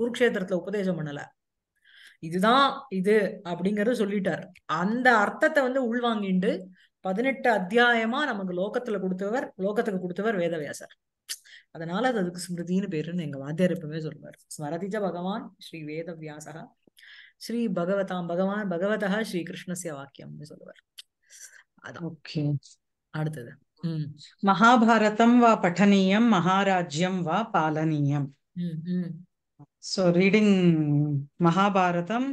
குருக்ஷேத்திரத்துல உபதேசம் பண்ணல இதுதான் இது அப்படிங்கறத சொல்லிட்டார் அந்த அர்த்தத்தை வந்து உள்வாங்கிண்டு பதினெட்டு அத்தியாயமா நமக்கு லோகத்துல கொடுத்தவர் லோகத்துக்கு கொடுத்தவர் வேதவியாசர் அதனால அது அதுக்கு ஸ்மிருதின்னு பேருன்னு எங்க வாத்தியார் எப்பவுமே சொல்லுவார் ஸ்மரதிஜ பகவான் ஸ்ரீ வேதவியாசகா ஸ்ரீ பகவதாம் பகவான் பகவதா ஸ்ரீ கிருஷ்ணசிய வாக்கியம்னு சொல்லுவார் அடுத்தது மகாபாரதம் வா பட்டனீயம் மகாராஜ்யம் வா பாலனீயம் so reading Mahabharatam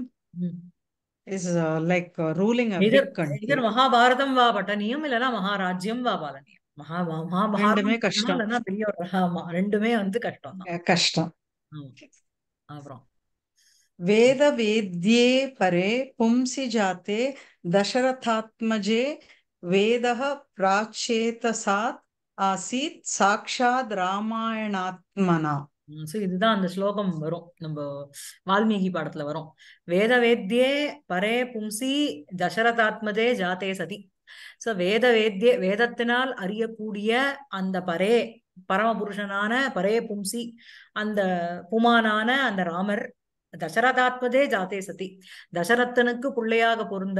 is uh, like uh, ruling a either, big country. Either Mahabharatam va pataniyam இல்லனா மகாராஜ்யம் va பாலனியம் மகா மகாபாரதம் கஷ்டம் இல்லனா பெரிய ஆமா ரெண்டுமே வந்து கஷ்டம் தான் கஷ்டம் அப்புறம் வேத வேத்யே பரே பும்சி ஜாத்தே தசரதாத்மஜே वेदः प्राचेतसात् आसीत् साक्षात् रामायणात्मना சோ இதுதான் அந்த ஸ்லோகம் வரும் நம்ம வால்மீகி பாடத்துல வரும் வேத வேத்தியே பரே பும்சி தசரதாத்மதே ஜாத்தே சதி சோ வேத வேத்திய வேதத்தினால் அறியக்கூடிய அந்த பரே பரமபுருஷனான பரே பும்சி அந்த புமானான அந்த ராமர் தசரதாத்மதே ஜாத்தே சதி தசரத்தனுக்கு பிள்ளையாக பொருந்த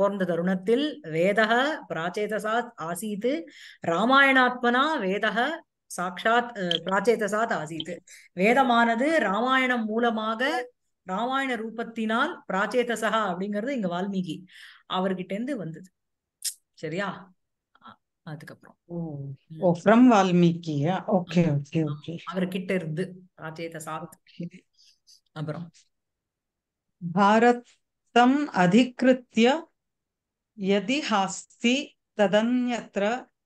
பொருந்த தருணத்தில் வேதக பிராச்சேதசா ஆசீத்து ராமாயணாத்மனா வேதக சாட்சாத் பிராச்சேதசாத் ஆசீத் வேதமானது ராமாயணம் மூலமாக ராமாயண ரூபத்தினால் பிராச்சேதசா அப்படிங்கிறது இங்க வால்மீகி அவர்கிட்ட இருந்து வந்தது சரியா அதுக்கப்புறம் வால்மீகி ஓகே ஓகே ஓகே அவர்கிட்ட இருந்து பிராச்சேதசாத் அப்புறம் பாரதம் அதிகிருத்திய யதி ததன்யத்ர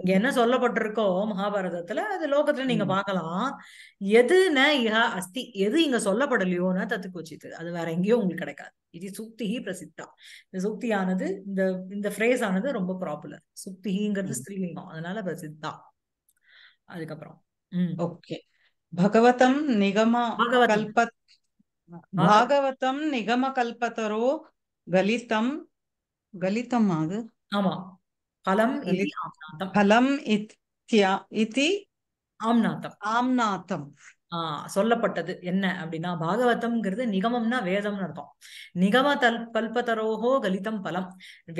இங்க என்ன சொல்லப்பட்டிருக்கோ மகாபாரதத்துல அது லோகத்துல நீங்க பாக்கலாம் எதுன இஹா அஸ்தி எது இங்க சொல்லப்படலையோன்னு தத்துக்கு வச்சிது அது வேற எங்கேயோ உங்களுக்கு கிடைக்காது இது சுக்திஹி பிரசித்தா இந்த சுக்தியானது இந்த இந்த ஃப்ரேஸ் ஆனது ரொம்ப ப்ராப்புலர் சுக்திஹிங்கிறது ஸ்திரீலிங்கம் அதனால பிரசித்தா அதுக்கப்புறம் உம் ஓகே பகவதம் நிகம கல்பத் பாகவதம் நிகம கல்பத்தரோ கலிதம் கலிதம் அது ஆமா ఫలం ఇది ఆమ్నాథం சொல்லப்பட்டது என்ன அப்படின்னா பாகவதம்ங்கிறது நிகமம்னா வேதம் அர்த்தம் நிகம தல் கல்பதரோகோ கலிதம் பலம்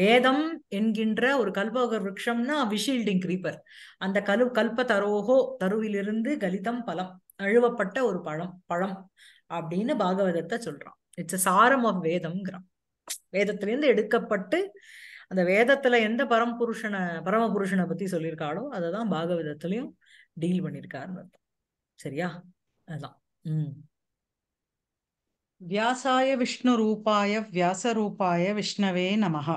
வேதம் என்கின்ற ஒரு கல்பக விரக்ஷம்னா விஷீல்டிங் கிரீப்பர் அந்த கலு கல்பதரோகோ தருவிலிருந்து கலிதம் பலம் அழுவப்பட்ட ஒரு பழம் பழம் அப்படின்னு பாகவதத்தை சொல்றான் இட்ஸ் சாரம் ஆஃப் வேதம்ங்கிறான் வேதத்திலிருந்து எடுக்கப்பட்டு அந்த வேதத்துல எந்த பரம்புருஷனை பரமபுருஷனை பத்தி சொல்லியிருக்காளோ அதை தான் பாகவதத்துலயும் டீல் பண்ணியிருக்காருன்னு சரியா அதுதான் உம் வியாசாய விஷ்ணு ரூபாய வியாச ரூபாய விஷ்ணவே நமகா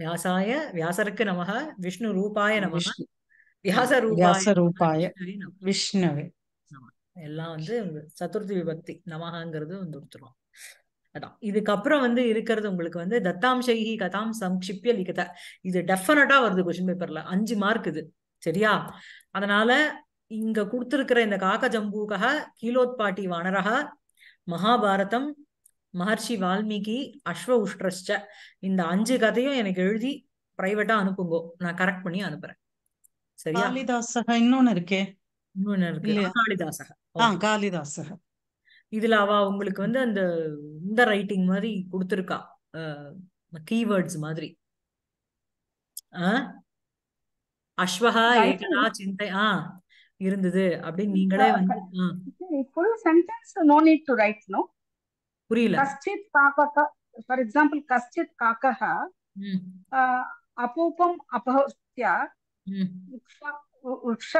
வியாசாய வியாசருக்கு நமக விஷ்ணு ரூபாய நமக வியாச ரூபாய ரூபாய விஷ்ணவே எல்லாம் வந்து சதுர்த்தி விபக்தி நமகாங்கிறது வந்து கொடுத்துருவோம் அதான் இதுக்கப்புறம் வந்து இருக்கிறது உங்களுக்கு வந்து தத்தாம்சைஹி கதாம் சம்ஷிப்ய லிகத இது டெஃபினட்டா வருது கொஸ்டின் பேப்பர்ல அஞ்சு மார்க் இது சரியா அதனால இங்க கொடுத்துருக்கிற இந்த காக்க கீலோத்பாட்டி வானரக மகாபாரதம் மகர்ஷி வால்மீகி அஸ்வ உஷ்ட்ரஸ்ட இந்த அஞ்சு கதையும் எனக்கு எழுதி பிரைவேட்டா அனுப்புங்கோ நான் கரெக்ட் பண்ணி அனுப்புறேன் சரியா காளிதாசக இன்னொன்னு இருக்கே இன்னொன்னு இருக்கு காளிதாசக காளிதாசக இதுல அவ உங்களுக்கு வந்து அந்த இந்த ரைட்டிங் மாதிரி கொடுத்துருக்கா கீவேர்ட்ஸ் மாதிரி அஸ்வகா ஏகனா சிந்தை ஆ இருந்தது அப்படின்னு நீங்களே வந்து full sentence no need to write no புரியல கஷ்டித் காக்கா ஃபார் எக்ஸாம்பிள் கஷ்டித் காக்கா அபூபம் அபஹோத்யா விருக்ஷ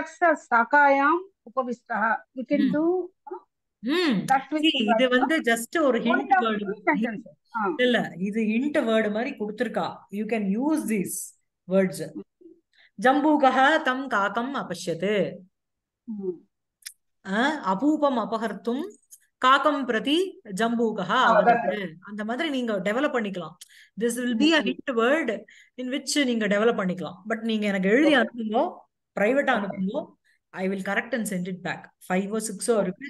சாகாயாம் உபவிஷ்டா யூ கேன் டு இது வந்து ஜஸ்ட் ஒரு ஹிண்ட் வேர்டு இல்ல இது ஹிண்ட் வேர்டு மாதிரி கொடுத்திருக்கா you can use this words ஜம்பூகஹ தம் காக்கம் அபஷ்யத்து அபூபம் அபகர்த்தும் காக்கம் பிரதி ஜம்பூகா அவதத்து அந்த மாதிரி நீங்க டெவலப் பண்ணிக்கலாம் this will be a hint word in which நீங்க டெவலப் பண்ணிக்கலாம் பட் நீங்க எனக்கு எழுதி அனுப்புங்க பிரைவேட்டா அனுப்புங்க I will correct and send it back five oh சிக்ஸோ இருக்கு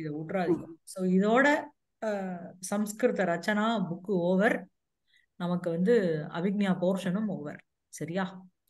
இதை விட்றாதீங்க ஸோ இதோட சம்ஸ்கிருத ரச்சனா புக்கு ஓவர் நமக்கு வந்து அபிக்னியா போர்ஷனும் ஓவர் சரியா